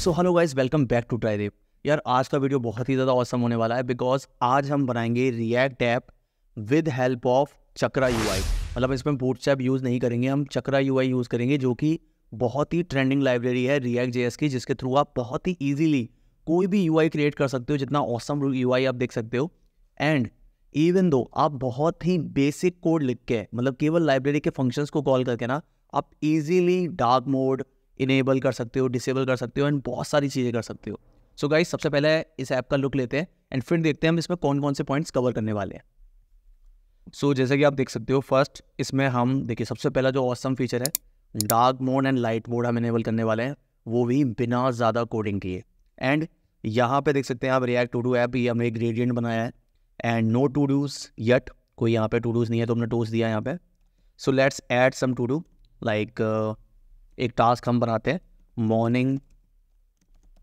So hello guys welcome back to Tri Dev यार आज का वीडियो बहुत ही ज़्यादा औसम होने वाला है बिकॉज आज हम बनाएंगे React app with help of Chakra UI मतलब इसमें बूट चैप यूज़ नहीं करेंगे हम चक्रा यू यूज़ करेंगे जो कि बहुत ही ट्रेंडिंग लाइब्रेरी है रिएक्ट जे की जिसके थ्रू आप बहुत ही ईजिली कोई भी यू क्रिएट कर सकते हो जितना औसम यू आप देख सकते हो एंड इवन दो आप बहुत ही बेसिक कोड लिख के मतलब केवल लाइब्रेरी के फंक्शंस को कॉल करके ना आप इजीली डार्क मोड इनेबल कर सकते हो डिसेबल कर सकते हो एंड बहुत सारी चीज़ें कर सकते हो सो so गाइज सबसे पहले इस ऐप का लुक लेते हैं एंड फिर देखते हैं हम इसमें कौन कौन से पॉइंट्स कवर करने वाले हैं सो so, जैसे कि आप देख सकते हो फर्स्ट इसमें हम देखिए सबसे पहला जो ऑसम फीचर है dark mode and light mode हम इनेबल करने वाले हैं वो भी बिना ज़्यादा कोडिंग किए एंड यहाँ पे देख सकते हैं आप रिएक्ट टू डू ऐप ये हमने एक ग्रेडियंट बनाया है and no todos yet कोई यहाँ पे टू डूज नहीं है तो हमने टूज दिया यहाँ पे so let's add some todo like एक टास्क हम बनाते हैं morning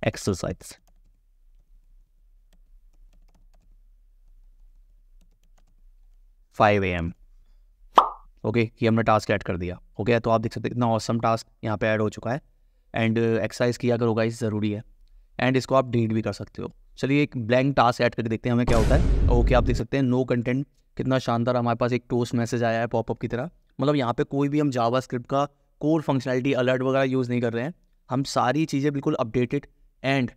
exercise five A M okay ये हमने टास्क ऐड कर दिया ओके okay, तो आप देख सकते हैं इतना औसम टास्क यहाँ पे ऐड हो चुका है एंड एक्सरसाइज uh, किया करो गाइस ज़रूरी है एंड इसको आप डिलीट भी कर सकते हो चलिए एक ब्लैंक टास्क ऐड करके देखते हैं हमें क्या होता है ओके आप देख सकते हैं नो कंटेंट कितना शानदार हमारे पास एक टोस्ट मैसेज आया है पॉपअप की तरह मतलब यहाँ पे कोई भी हम जावा का कोर फंक्शनलिटी अलर्ट वगैरह यूज़ नहीं कर रहे हैं हम सारी चीज़ें बिल्कुल updated and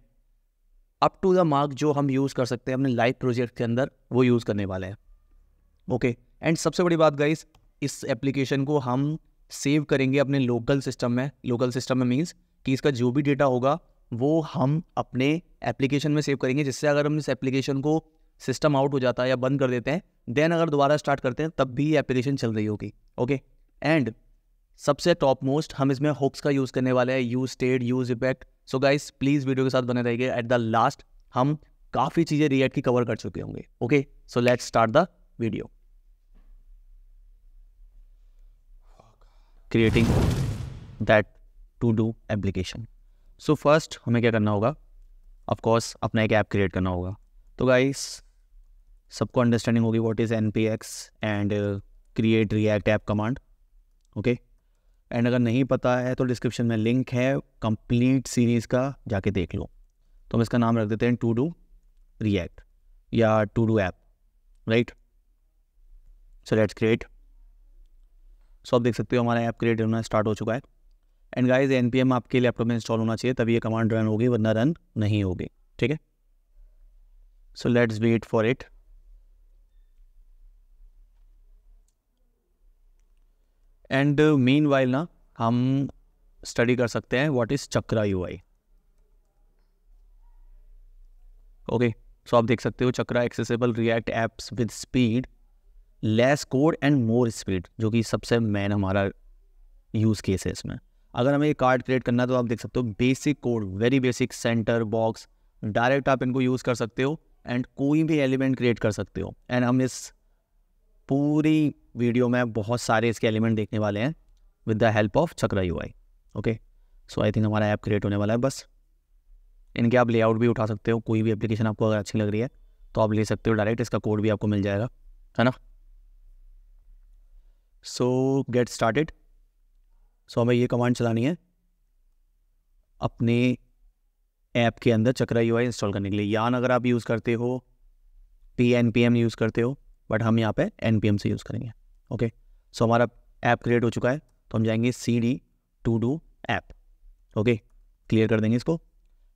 up to the mark जो हम यूज़ कर सकते हैं अपने लाइव प्रोजेक्ट के अंदर वो यूज़ करने वाले हैं ओके एंड सबसे बड़ी बात गाइस इस एप्लीकेशन को हम सेव करेंगे अपने लोकल सिस्टम में लोकल सिस्टम में मीन्स कि इसका जो भी डेटा होगा वो हम अपने एप्लीकेशन में सेव करेंगे जिससे अगर हम इस एप्लीकेशन को सिस्टम आउट हो जाता है या बंद कर देते हैं देन अगर दोबारा स्टार्ट करते हैं तब भी एप्लीकेशन चल रही होगी ओके एंड सबसे टॉप मोस्ट हम इसमें होप्स का यूज़ करने वाले हैं use state use effect so guys please video के साथ बने रहिए एट द लास्ट हम काफ़ी चीज़ें रिएक्ट की कवर कर चुके होंगे okay so let's start the video creating that todo application so first हमें क्या करना होगा ऑफकोर्स अपना एक ऐप क्रिएट करना होगा तो गाइस सबको अंडरस्टैंडिंग होगी what is N P X and create React app command okay and अगर नहीं पता है तो डिस्क्रिप्शन में लिंक है कंप्लीट सीरीज़ का जाके देख लो तो हम इसका नाम रख देते हैं टू डू रिएक्ट या to do app right so let's create so आप देख सकते हो हमारा ऐप क्रिएट होना स्टार्ट हो चुका है and guys N P M आपके लैपटॉप में इंस्टॉल होना चाहिए तभी ये कमांड रन होगी वरना रन नहीं होगी ठीक है so let's wait for it and meanwhile ना हम स्टडी कर सकते हैं what is Chakra U I okay so आप देख सकते हो Chakra accessible React apps with speed less code and more speed जो कि सबसे मेन हमारा यूज़ केस है इसमें अगर हमें ये कार्ड क्रिएट करना है तो आप देख सकते हो basic code very basic center box direct आप इनको यूज़ कर सकते हो एंड कोई भी एलिमेंट क्रिएट कर सकते हो एंड हम इस पूरी वीडियो में बहुत सारे इसके एलिमेंट देखने वाले हैं with the help of Chakra UI okay so I think हमारा ऐप क्रिएट होने वाला है बस इनके आप लेआउट भी उठा सकते हो कोई भी एप्लीकेशन आपको अगर अच्छी लग रही है तो आप ले सकते हो डायरेक्ट इसका कोड भी आपको मिल जाएगा है ना सो गेट स्टार्टेड सो हमें ये कमांड चलानी है अपने ऐप के अंदर चक्रा यू इंस्टॉल करने के लिए यान अगर आप यूज़ करते हो P N P M use करते हो बट हम यहाँ पे एन से यूज़ करेंगे ओके सो हमारा ऐप क्रिएट हो चुका है तो हम जाएंगे C D to do app okay clear कर देंगे इसको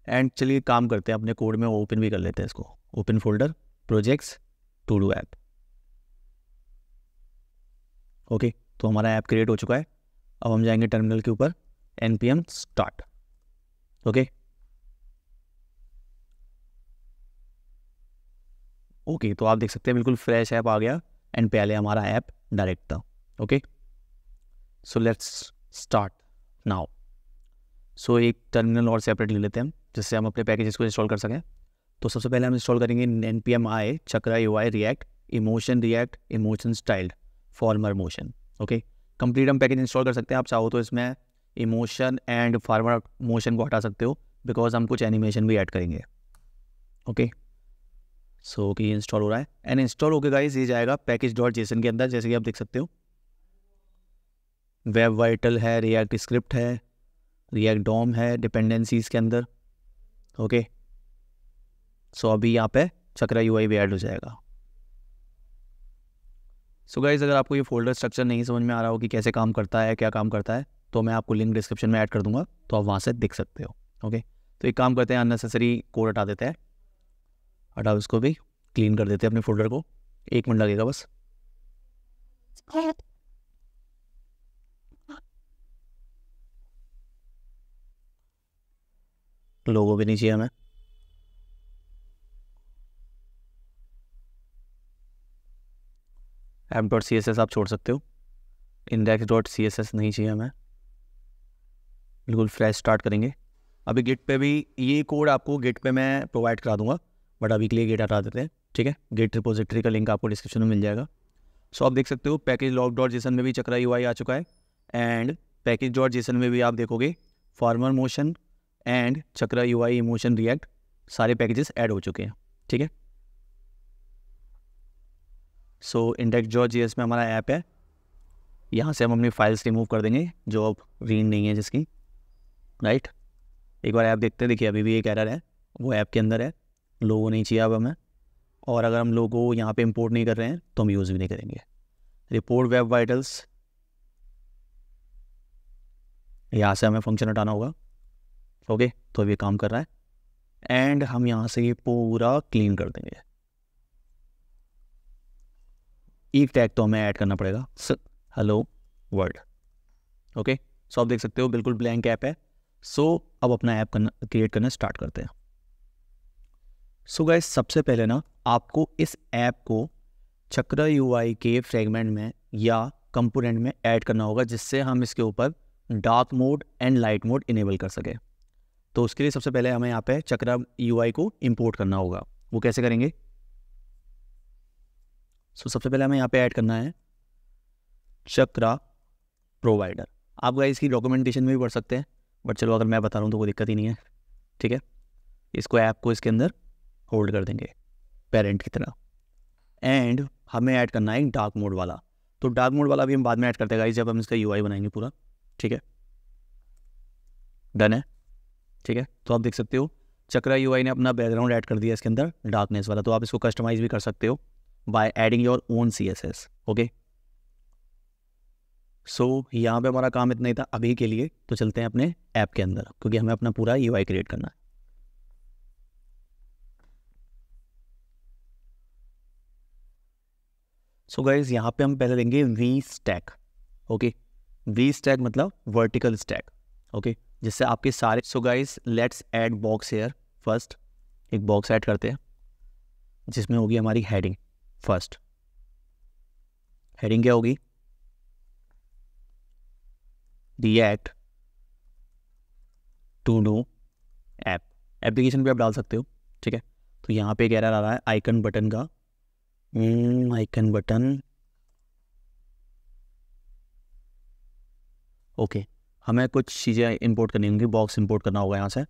एंड चलिए काम करते हैं अपने कोड में ओपन भी कर लेते हैं इसको open folder projects to do app okay तो हमारा ऐप क्रिएट हो चुका है अब हम जाएंगे टर्मिनल के ऊपर N P M start okay okay तो आप देख सकते हैं बिल्कुल फ्रेश ऐप आ गया एंड पहले हमारा ऐप डायरेक्ट था okay so let's start now so एक टर्मिनल और सेपरेट ले लेते हैं जिससे हम अपने पैकेजेस को इंस्टॉल कर सकें तो सबसे पहले हम इंस्टॉल करेंगे N P M I Chakra U I React emotion React emotion styled Framer Motion okay complete हम पैकेज इंस्टॉल कर सकते हैं आप चाहो तो इसमें इमोशन एंड फार्मर मोशन को हटा सकते हो बिकॉज हम कुछ एनिमेशन भी ऐड करेंगे okay okay? So so, okay ये इंस्टॉल हो रहा है एंड इंस्टॉल होकर गाइज ये जाएगा पैकेज डॉट जेसन के अंदर जैसे कि आप देख सकते हो वेब वाइटल है रिएक्ट स्क्रिप्ट है रिएक्ट डॉम है डिपेंडेंसीज के अंदर ओके सो अभी यहाँ पे चक्रा यू भी ऐड हो जाएगा सो so गाइज अगर आपको ये फोल्डर स्ट्रक्चर नहीं समझ में आ रहा हो कि कैसे काम करता है क्या काम करता है तो मैं आपको लिंक डिस्क्रिप्शन में ऐड कर दूंगा तो आप वहाँ से देख सकते हो ओके okay? तो एक काम करते हैं अननेसेसरी कोड हटा देते हैं और अब इसको भी क्लीन कर देते हैं अपने फोल्डर को एक मिनट लगेगा बस लोगों भी नहीं चाहिए हमें M dot C S S आप छोड़ सकते हो index dot C S S नहीं चाहिए हमें बिल्कुल फ्रेश स्टार्ट करेंगे अभी गिट पे भी ये कोड आपको गिट पे मैं प्रोवाइड करा दूंगा बट अभी के लिए गेट हटा देते हैं ठीक है गेट रिपोजिटरी का लिंक आपको डिस्क्रिप्शन में मिल जाएगा सो so, आप देख सकते हो पैकेज लॉक डॉट जेसन में भी चक्रा यू आ चुका है एंड पैकेज डॉट जेसन में भी आप देखोगे Framer Motion and Chakra U I emotion React सारे पैकेजेस ऐड हो चुके हैं ठीक है सो इंडेक्स जॉर्ज जी में हमारा ऐप है यहाँ से हम अपनी फाइल्स रिमूव कर देंगे जो अब रीन नहीं है जिसकी राइट right? एक बार ऐप देखते हैं देखिए अभी भी एक एरर है वो ऐप के अंदर है लोगो नहीं चाहिए अब हमें और अगर हम लोगो यहाँ पे इंपोर्ट नहीं कर रहे हैं तो हम यूज़ भी नहीं करेंगे रिपोर्ट वेब वाइटल्स यहाँ से हमें फंक्शन हटाना होगा ओके तो अभी काम कर रहा है एंड हम यहाँ से ये पूरा क्लीन कर देंगे एक टैग तो हमें ऐड करना पड़ेगा हेलो वर्ल्ड ओके सो आप देख सकते हो बिल्कुल ब्लैंक ऐप है सो so, अब अपना ऐप करना क्रिएट करना स्टार्ट करते हैं सो so सबसे पहले ना आपको इस ऐप को चक्र यू के फ्रेगमेंट में या कंपोनेंट में ऐड करना होगा जिससे हम इसके ऊपर dark mode and light mode enable कर सकें तो उसके लिए सबसे पहले हमें यहाँ पे चक्र यू को इम्पोर्ट करना होगा वो कैसे करेंगे सो so, सबसे पहले हमें यहाँ पे ऐड करना है चक्रा प्रोवाइडर आप गाइस इसकी डॉक्यूमेंटेशन में भी पढ़ सकते हैं बट चलो अगर मैं बता रहा हूँ तो कोई दिक्कत ही नहीं है ठीक है इसको ऐप को इसके अंदर होल्ड कर देंगे पेरेंट की तरह एंड हमें ऐड करना है डार्क मोड वाला तो डार्क मोड वाला भी हम बाद में ऐड करते हैं जब हम इसका यूआई बनाएंगे पूरा ठीक है डन है ठीक है तो आप देख सकते हो चक्रा यूआई ने अपना बैकग्राउंड ऐड कर दिया इसके अंदर डार्कनेस वाला तो आप इसको कस्टमाइज भी कर सकते हो by adding your own C S S okay so यहाँ पे हमारा काम इतना ही था अभी के लिए तो चलते हैं अपने ऐप के अंदर क्योंकि हमें अपना पूरा यू क्रिएट करना है सो गाइज यहाँ पे हम पहले लेंगे V stack okay V stack मतलब वर्टिकल स्टैक ओके जिससे आपके सारे so guys let's add box here first एक बॉक्स ऐड करते हैं जिसमें होगी हमारी हेडिंग फर्स्ट हेडिंग क्या होगी act to no app application भी आप डाल सकते हो ठीक है तो यहाँ पे कह रहा है आइकन बटन का आइकन बटन ओके हमें कुछ चीज़ें इंपोर्ट करनी होंगी बॉक्स इंपोर्ट करना होगा यहाँ से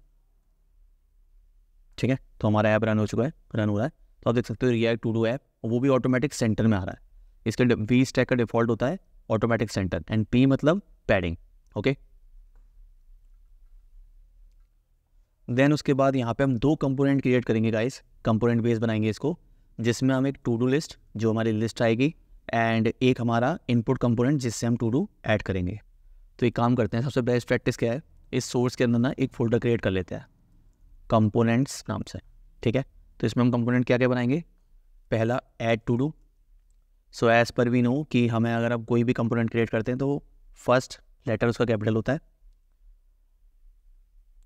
ठीक है तो हमारा ऐप रन हो चुका है रन हो रहा है तो आप देख सकते हो रिएक्ट टू डू ऐप वो भी ऑटोमेटिक सेंटर में आ रहा है इसके वी स्टैक का डिफॉल्ट होता है ऑटोमेटिक सेंटर एंड पी मतलब पैडिंग ओके देन उसके बाद यहाँ पे हम दो कंपोनेंट क्रिएट करेंगे गाइस कंपोनेंट बेस बनाएंगे इसको जिसमें हम एक टू डू लिस्ट जो हमारी लिस्ट आएगी एंड एक हमारा इनपुट कंपोनेंट जिससे हम टू डू ऐड करेंगे तो एक काम करते हैं सबसे बेस्ट प्रैक्टिस क्या है इस सोर्स के अंदर ना एक फोल्डर क्रिएट कर लेते हैं कंपोनेंट्स नाम से ठीक है तो इसमें हम कंपोनेंट क्या क्या बनाएंगे पहला add to do so as per we know कि हमें अगर आप कोई भी कंपोनेंट क्रिएट करते हैं तो फर्स्ट लेटर उसका कैपिटल होता है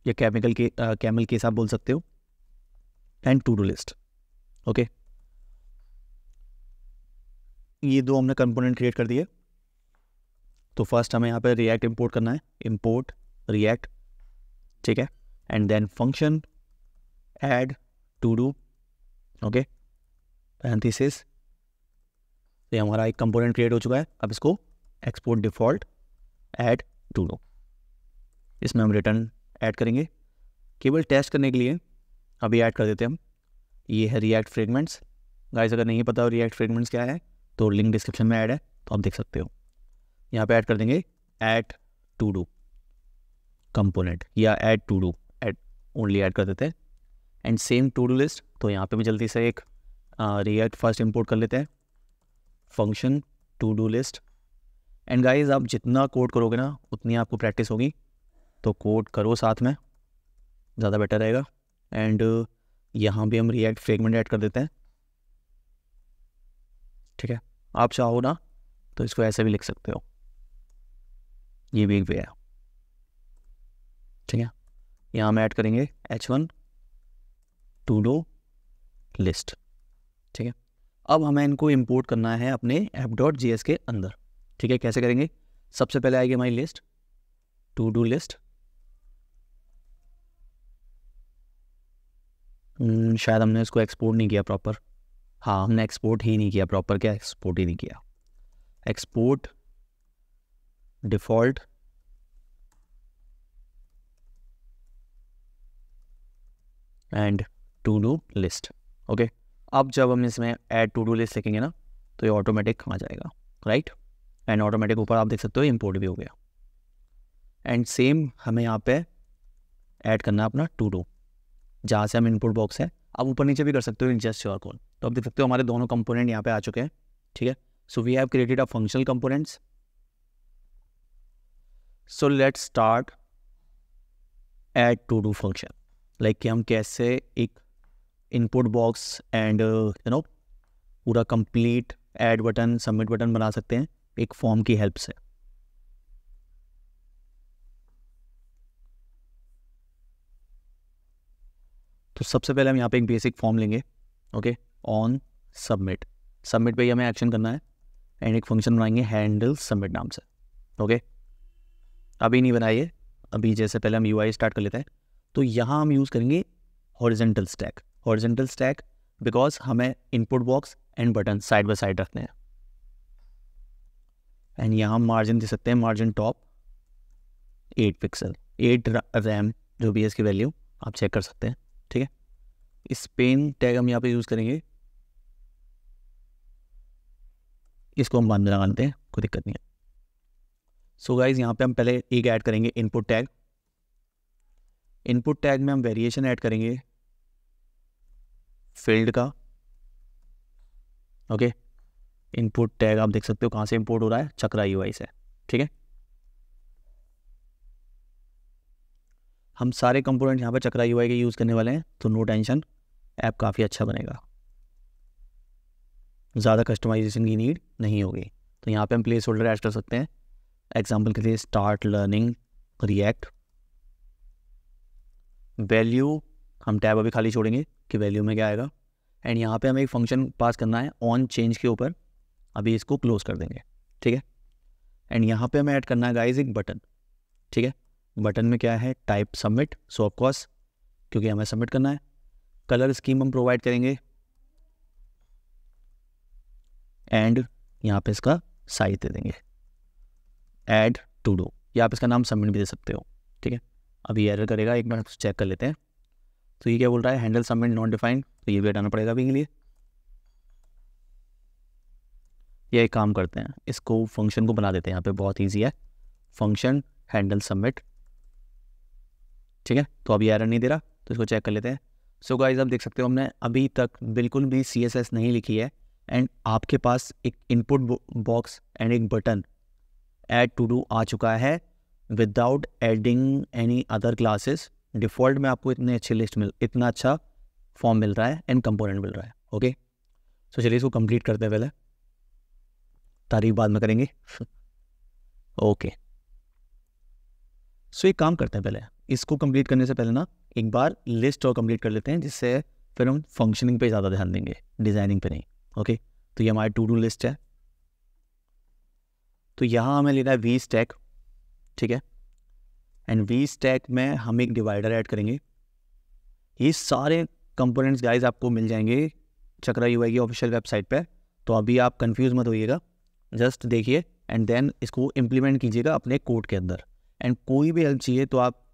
या केमिकल के कैमल के हिसाब बोल सकते हो and to do list okay ये दो हमने कंपोनेंट क्रिएट कर दिए तो फर्स्ट हमें यहाँ पे रिएक्ट इंपोर्ट करना है इंपोर्ट रिएक्ट ठीक है and then function add to do okay parenthesis ये हमारा एक कंपोनेंट क्रिएट हो चुका है अब इसको export default add to todo इसमें हम रिटर्न ऐड करेंगे केवल टेस्ट करने के लिए अभी ऐड कर देते हैं हम ये है रिएक्ट फ्रेगमेंट्स गाइस अगर नहीं पता हो रिएक्ट फ्रेगमेंट्स क्या है तो लिंक डिस्क्रिप्शन में ऐड है तो आप देख सकते हो यहाँ पे ऐड कर देंगे ऐट टू डू कंपोनेंट या add to todo add only add कर देते हैं and same to do list तो यहाँ पे भी जल्दी से एक रिएक्ट फर्स्ट इंपोर्ट कर लेते हैं function to do list and guys आप जितना कोड करोगे ना उतनी आपको प्रैक्टिस होगी तो कोड करो साथ में ज़्यादा बेटर रहेगा एंड यहाँ भी हम रिएक्ट फ्रेगमेंट ऐड कर देते हैं ठीक है आप चाहो ना तो इसको ऐसे भी लिख सकते हो ये भी एक वे है ठीक है यहाँ हम ऐड करेंगे H one to do list ठीक है अब हमें इनको इंपोर्ट करना है अपने ऐप डॉट जी के अंदर ठीक है कैसे करेंगे सबसे पहले आएगी हमारी लिस्ट टू डू लिस्ट शायद हमने इसको एक्सपोर्ट नहीं किया प्रॉपर हाँ हमने एक्सपोर्ट ही नहीं किया प्रॉपर क्या एक्सपोर्ट ही नहीं किया export default and to do list okay अब जब हम इसमें ऐड टू डू लिस्ट लिखेंगे ना तो ये ऑटोमेटिक आ जाएगा राइट एंड ऑटोमेटिक ऊपर आप देख सकते हो इम्पोर्ट भी हो गया एंड सेम हमें यहाँ पे ऐड करना है अपना टू डू जहाँ से हम इनपुट बॉक्स है आप ऊपर नीचे भी कर सकते हो इन जस्ट योर कॉल तो आप देख सकते हो हमारे दोनों कंपोनेंट यहाँ पे आ चुके हैं ठीक है so we have created a functional components so let start add to do function like कि हम कैसे एक input box and you know पूरा complete add button submit button बना सकते हैं एक फॉर्म की हेल्प से तो सबसे पहले हम यहाँ पे एक बेसिक फॉर्म लेंगे okay okay? On submit submit पे ही हमें एक्शन करना है एंड एक फंक्शन बनाएंगे हैंडल सबमिट नाम से ओके अभी नहीं बनाइए अभी जैसे पहले हम यू स्टार्ट कर लेते हैं तो यहाँ हम यूज़ करेंगे horizontal stack horizontal stack because हमें input box and button side by side रखने हैं एंड यहाँ मार्जिन दे सकते हैं margin top eight pixel eight rem जो भी है इसकी वैल्यू आप चेक कर सकते हैं ठीक है स्पेन टैग हम यहाँ पे यूज़ करेंगे इसको हम बाद में लगा लेते हैं कोई दिक्कत नहीं है सो गाइज यहाँ पे हम पहले एक ऐड करेंगे इनपुट टैग इनपुट टैग में हम वेरिएशन ऐड करेंगे फील्ड का ओके इनपुट टैग आप देख सकते हो कहाँ से इंपोर्ट हो रहा है चक्रा यू से ठीक है हम सारे कंपोनेंट यहाँ पर चक्रा यू के यूज़ करने वाले हैं तो नो टेंशन ऐप काफ़ी अच्छा बनेगा ज़्यादा कस्टमाइजेशन की नीड नहीं होगी तो यहाँ पे हम प्लेस होल्डर ऐड कर सकते हैं एग्जांपल के लिए स्टार्ट लर्निंग रिएक्ट वैल्यू हम टैब अभी खाली छोड़ेंगे कि वैल्यू में क्या आएगा एंड यहाँ पे हमें एक फंक्शन पास करना है ऑन चेंज के ऊपर अभी इसको क्लोज कर देंगे ठीक है एंड यहाँ पे हमें ऐड करना है गाइज एक बटन ठीक है बटन में क्या है टाइप सबमिट सो ऑफकॉर्स क्योंकि हमें सबमिट करना है कलर स्कीम हम प्रोवाइड करेंगे एंड यहाँ पे इसका साइज दे देंगे ऐड टू डू या आप इसका नाम सबमिट भी दे सकते हो ठीक है अभी एरर करेगा एक मिनट चेक कर लेते हैं तो ये क्या बोल रहा है हैंडल सबमिट नॉट डिफाइंड तो ये भी हटाना पड़ेगा अभी के लिए ये एक काम करते हैं इसको फंक्शन को बना देते हैं यहाँ पे बहुत ईजी है फंक्शन हैंडल सबमिट ठीक है तो अभी एरर नहीं दे रहा तो इसको चेक कर लेते हैं सो so गाइज आप देख सकते हो हमने अभी तक बिल्कुल भी सी नहीं लिखी है एंड आपके पास एक इनपुट बॉक्स एंड एक बटन ऐड टू डू आ चुका है without adding any other classes default में आपको इतने अच्छे लिस्ट मिल इतना अच्छा फॉर्म मिल रहा है एंड कंपोनेंट मिल रहा है ओके सो चलिए इसको कंप्लीट करते हैं पहले तारीफ बाद में करेंगे ओके सो एक काम करते हैं पहले इसको कंप्लीट करने से पहले ना एक बार लिस्ट और कंप्लीट कर लेते हैं जिससे फिर हम फंक्शनिंग पे ज़्यादा ध्यान देंगे डिज़ाइनिंग पे नहीं ओके तो ये हमारी टू डू लिस्ट है तो यहाँ हमें लेना है वी स्टैक ठीक है एंड वी स्टैक में हम एक डिवाइडर ऐड करेंगे ये सारे कंपोनेंट्स गाइज आपको मिल जाएंगे चक्रा यू की ऑफिशियल वेबसाइट पे तो अभी आप कंफ्यूज मत होइएगा जस्ट देखिए एंड देन इसको इम्प्लीमेंट कीजिएगा अपने कोड के अंदर एंड कोई भी हेल्प चाहिए तो आप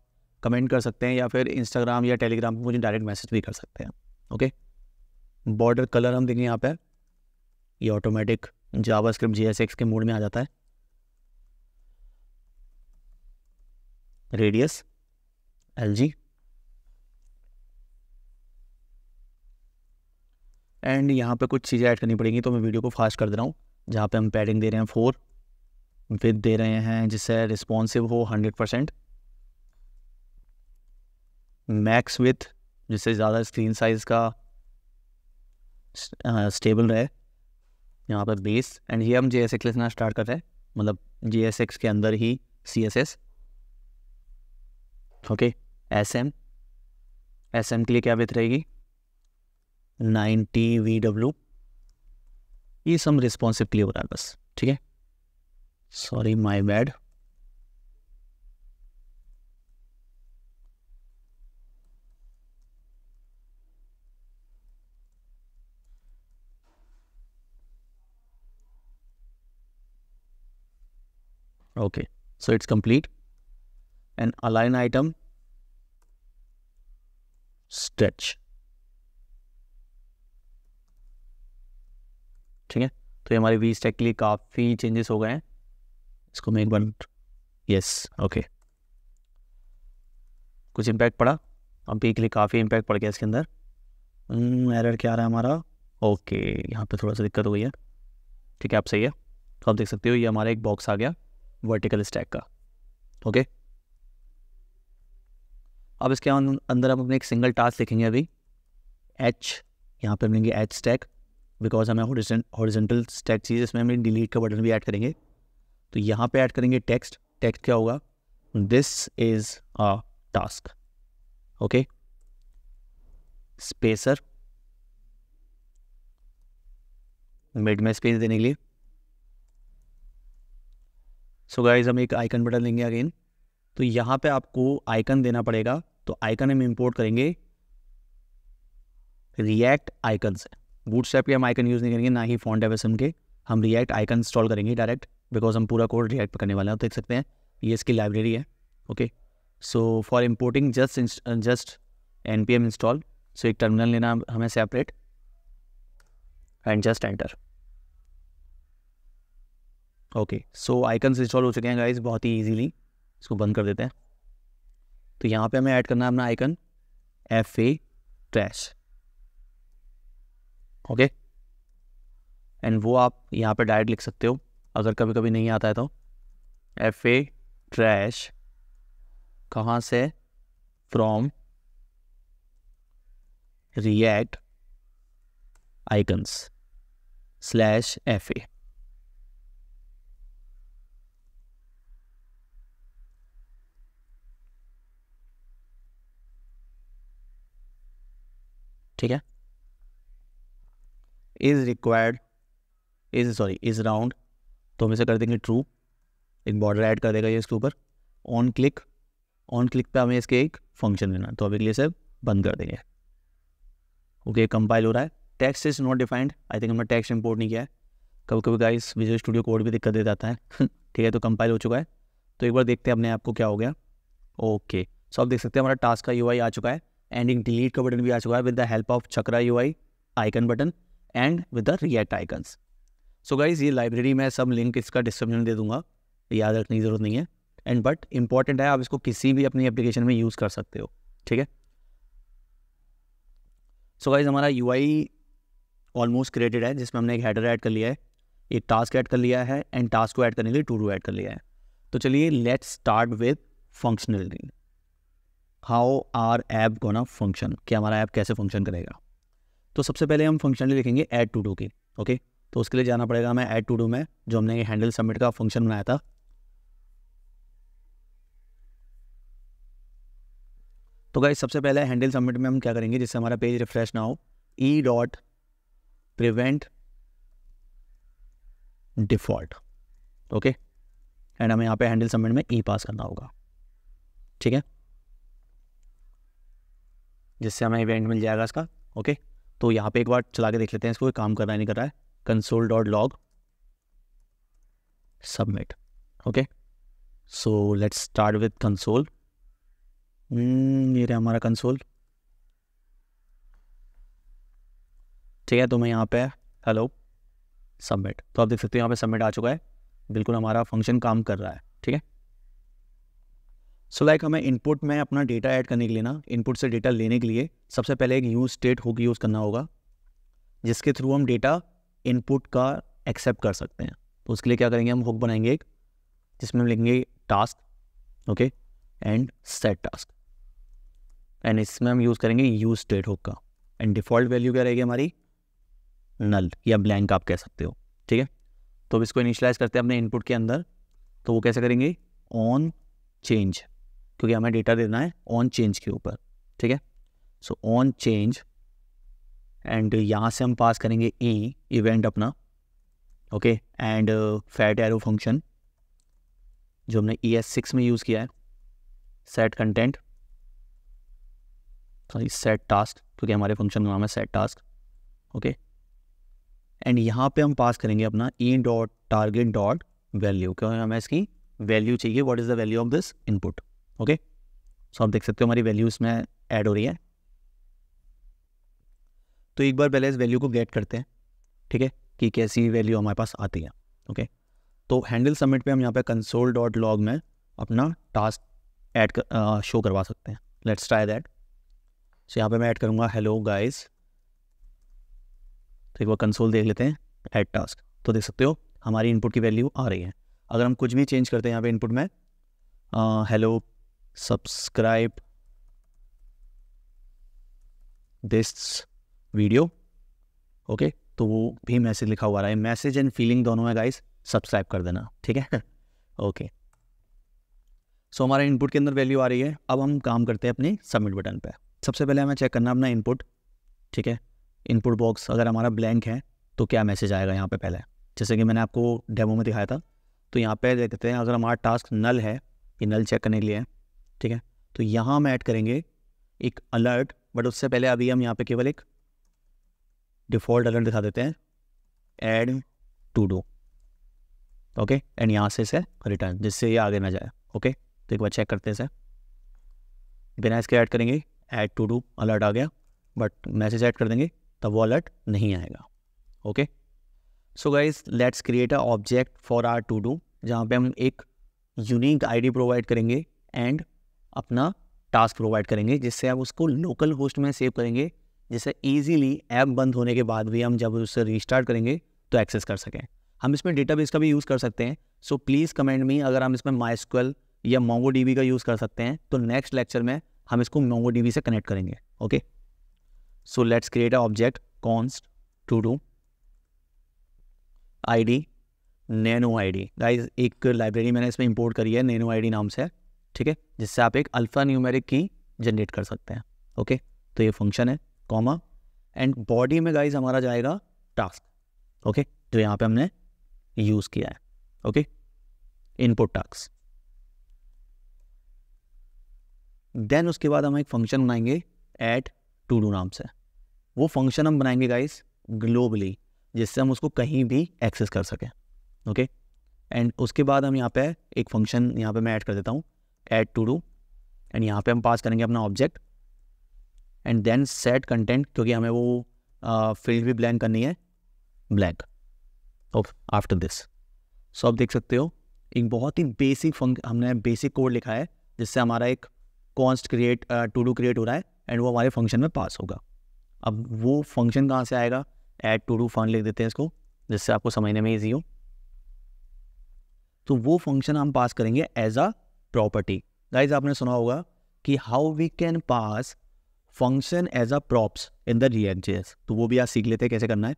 कमेंट कर सकते हैं या फिर इंस्टाग्राम या टेलीग्राम पर मुझे डायरेक्ट मैसेज भी कर सकते हैं ओके बॉर्डर कलर हम देंगे यहाँ पर ये ऑटोमेटिक जावा स्क्रिप्ट जी के मोड में आ जाता है रेडियस एल जी एंड यहाँ पे कुछ चीज़ें ऐड करनी पड़ेंगी तो मैं वीडियो को फास्ट कर दे रहा हूँ जहाँ पे हम पैडिंग दे रहे हैं फोर विथ दे रहे हैं जिससे रिस्पॉन्सिव हो हंड्रेड परसेंट मैक्स विथ जिससे ज़्यादा स्क्रीन साइज़ का स्टेबल रहे यहाँ पर बेस एंड ये हम जे एस एक्स लिखना स्टार्ट कर रहे हैं मतलब जे एस एक्स के अंदर ही C S S okay S M S M के लिए क्या विथ रहेगी नाइन टी वी डब्ल्यू ये सब रिस्पॉन्सिव क्लियर हो रहा है बस ठीक है sorry my bad okay so it's complete and align item stretch ठीक है तो ये हमारे वी स्टैक के लिए काफ़ी चेंजेस हो गए हैं इसको मैं एक बार यस ओके कुछ इम्पैक्ट पड़ा अब पी के लिए काफ़ी इम्पैक्ट पड़ गया इसके अंदर एरर hmm, क्या आ रहा है हमारा ओके यहाँ पे थोड़ा सा दिक्कत हो गई है ठीक है आप सही है तो आप देख सकते हो ये हमारा एक बॉक्स आ गया वर्टिकल स्टैक का ओके अब इसके अंदर हम अपने एक सिंगल टास्क लिखेंगे अभी एच यहाँ पर लेंगे एच स्टैक बिकॉज हमें हॉरिजेंटल स्टैक चीज़ इसमें हम डिलीट का बटन भी ऐड करेंगे तो यहाँ पे ऐड करेंगे टेक्स्ट टेक्स्ट क्या होगा this is a task okay spacer mid में स्पेस देने के लिए सो गाइज हम एक आइकन बटन लेंगे अगेन तो यहाँ पे आपको आइकन देना पड़ेगा तो आइकन हम इंपोर्ट करेंगे रिएक्ट आइकन से बूट स्टेप के हम आइकन यूज़ नहीं करेंगे ना ही फॉन्ट एवेसम के हम रिएक्ट आइकन इंस्टॉल करेंगे डायरेक्ट बिकॉज हम पूरा कोड रिएक्ट करने वाले हैं देख सकते हैं ये इसकी लाइब्रेरी है okay so for importing just just N P M install so एक टर्मिनल लेना हमें separate and just enter okay so icons install हो चुके हैं गाइज बहुत ही ईजीली इसको बंद कर देते हैं तो यहाँ पे हमें ऐड करना है अपना icon F A trash okay and वो आप यहाँ पे डायरेक्ट लिख सकते हो अगर कभी कभी नहीं आता है तो एफ ए ट्रैश कहाँ से from react icons slash F A ठीक है is required is sorry is round तो हम इसे कर देंगे ट्रू एक बॉर्डर ऐड कर देगा ये इसके ऊपर ऑन क्लिक ऑन क्लिक पे हमें इसके एक फंक्शन देना तो अभी के लिए सब बंद कर देंगे ओके कंपाइल हो रहा है text is not defined I think हमने टेक्स्ट इंपोर्ट नहीं किया है कभी कभी गाइस विजुअल स्टूडियो कोड भी दिक्कत दे जाता है ठीक है तो कंपाइल हो चुका है तो एक बार देखते हैं अपने आप को क्या हो गया ओके सो आप देख सकते हैं हमारा टास्क का यू आ चुका है एंड एक डिलीट का बटन भी आ चुका है with the help of Chakra U icon button and with the react icons so guys ये लाइब्रेरी मैं सब लिंक इसका डिस्क्रिप्शन दे दूंगा याद रखने की ज़रूरत नहीं है एंड बट इंपॉर्टेंट है आप इसको किसी भी अपनी एप्लीकेशन में यूज़ कर सकते हो ठीक है सो गाइज हमारा यू आई ऑलमोस्ट क्रिएटेड है जिसमें हमने एक हेडर ऐड कर लिया है एक टास्क ऐड कर लिया है एंड टास्क को ऐड करने के लिए टू टू ऐड कर लिया है तो चलिए let's start with functionality how are app gonna function कि हमारा ऐप कैसे फंक्शन करेगा तो सबसे पहले हम फंक्शन लिखेंगे ऐड टू डू की ओके तो उसके लिए जाना पड़ेगा हमें ऐड टू डू में जो हमने हैंडल सबमिट का फंक्शन बनाया था तो गाइज सबसे पहले हैंडल सबमिट में हम क्या करेंगे जिससे हमारा पेज रिफ्रेश ना हो E dot prevent default okay and हमें यहाँ पे हैंडल सबमिट में ई e पास करना होगा ठीक है जिससे हमें इवेंट मिल जाएगा इसका ओके तो यहाँ पे एक बार चला के देख लेते हैं इसको काम कर रहा है नहीं कर रहा है console dot log submit okay so let's start with console ये रहा हमारा कंसोल ठीक है तो मैं यहाँ पे हेलो सबमिट तो आप देख सकते हो यहाँ पे सबमिट आ चुका है बिल्कुल हमारा फंक्शन काम कर रहा है ठीक है सो so लाइक like हमें इनपुट में अपना डेटा ऐड करने के लिए ना इनपुट से डेटा लेने के लिए सबसे पहले एक यूज स्टेट हुक यूज़ करना होगा जिसके थ्रू हम डेटा इनपुट का एक्सेप्ट कर सकते हैं तो उसके लिए क्या करेंगे हम हुक बनाएंगे एक जिसमें हम लिखेंगे task okay and set task and इसमें हम यूज़ करेंगे यूज स्टेट हुक का एंड डिफ़ॉल्ट वैल्यू क्या रहेगी हमारी नल या ब्लैंक आप कह सकते हो ठीक है तो अब इसको इनिशलाइज करते हैं अपने इनपुट के अंदर तो वो कैसे करेंगे ऑन चेंज क्योंकि हमें डेटा देना है ऑन चेंज के ऊपर ठीक है सो ऑन चेंज एंड यहाँ से हम पास करेंगे ई इवेंट अपना okay and fat arrow function जो हमने ई एस सिक्स में यूज़ किया है set content sorry set task क्योंकि हमारे फंक्शन का नाम है सेट टास्क ओके एंड यहाँ पे हम पास करेंगे अपना E dot target dot value क्योंकि हमें इसकी वैल्यू चाहिए what is the value of this input okay so आप देख सकते हो हमारी वैल्यू इसमें ऐड हो रही है तो एक बार पहले इस वैल्यू को गेट करते हैं ठीक है कि कैसी वैल्यू हमारे पास आती है ओके तो हैंडल सबमिट पे हम यहाँ पे कंसोल डॉट लॉग में अपना टास्क ऐड कर, शो करवा सकते हैं लेट्स ट्राई दैट सो यहाँ पे मैं ऐड करूँगा हेलो गाइस तो एक बार कंसोल देख लेते हैं ऐड टास्क तो देख सकते हो हमारी इनपुट की वैल्यू आ रही है अगर हम कुछ भी चेंज करते हैं यहाँ पे इनपुट में hello subscribe this video okay तो वो भी मैसेज लिखा हुआ रहा है मैसेज एंड फीलिंग दोनों है गाइस सब्सक्राइब कर देना ठीक है ओके सो हमारे इनपुट के अंदर वैल्यू आ रही है अब हम काम करते हैं अपने सबमिट बटन पे सबसे पहले हमें चेक करना अपना इनपुट ठीक है इनपुट बॉक्स अगर हमारा ब्लैंक है तो क्या मैसेज आएगा यहाँ पे पहले जैसे कि मैंने आपको डेमो में दिखाया था तो यहाँ पे देखते हैं अगर हमारा टास्क नल है ये नल चेक करने के लिए ठीक है तो यहां हम ऐड करेंगे एक अलर्ट बट उससे पहले अभी हम यहां पे केवल एक डिफ़ॉल्ट अलर्ट दिखा देते हैं add to do okay and यहां से इसे रिटर्न जिससे ये आगे ना जाए ओके तो एक बार चेक करते हैं इसे बिना इसके ऐड करेंगे ऐड टू डू अलर्ट आ गया बट मैसेज ऐड कर देंगे तब वो अलर्ट नहीं आएगा okay so guys let's create a object for our to do जहाँ पे हम एक यूनिक आईडी प्रोवाइड करेंगे एंड अपना टास्क प्रोवाइड करेंगे जिससे आप उसको लोकल होस्ट में सेव करेंगे जिससे ईजिली ऐप बंद होने के बाद भी हम जब उसे रिस्टार्ट करेंगे तो एक्सेस कर सकें हम इसमें डेटाबेस का भी यूज़ कर सकते हैं सो प्लीज़ कमेंट में अगर हम इसमें माइस्क्वल या मोंगो का यूज़ कर सकते हैं तो नेक्स्ट लेक्चर में हम इसको मोंगो से कनेक्ट करेंगे okay so let's create a object const to do I D nano I D एक लाइब्रेरी मैंने इसमें इंपोर्ट करी है नैनो आई डी नाम से ठीक है जिससे आप एक अल्फ़ा न्यूमेरिक की जनरेट कर सकते हैं ओके तो ये फंक्शन है कॉमा एंड बॉडी में गाइज हमारा जाएगा टास्क ओके जो यहाँ पे हमने यूज़ किया है ओके इनपुट टास्क देन उसके बाद हम एक फंक्शन बनाएंगे एट टू डू नाम से वो फंक्शन हम बनाएंगे गाइज ग्लोबली जिससे हम उसको कहीं भी एक्सेस कर सकें ओके एंड उसके बाद हम यहाँ पे एक फंक्शन यहाँ पे मैं ऐड कर देता हूँ एड टू डू एंड यहाँ पे हम पास करेंगे अपना object and then set content क्योंकि हमें वो फील्ड uh, भी ब्लैंक करनी है blank of after this so आप देख सकते हो एक बहुत ही बेसिक फंक हमने बेसिक कोड लिखा है जिससे हमारा एक const create to do create हो रहा है एंड वो हमारे फंक्शन में पास होगा अब वो फंक्शन कहाँ से आएगा एड टू डू फंड लिख देते हैं इसको जिससे आपको समझने में ईजी हो तो वो फंक्शन हम पास करेंगे एज अ प्रॉपर्टी गाइज आपने सुना होगा कि how we can pass function as a props in the G N G S तो वो भी आज सीख लेते हैं कैसे करना है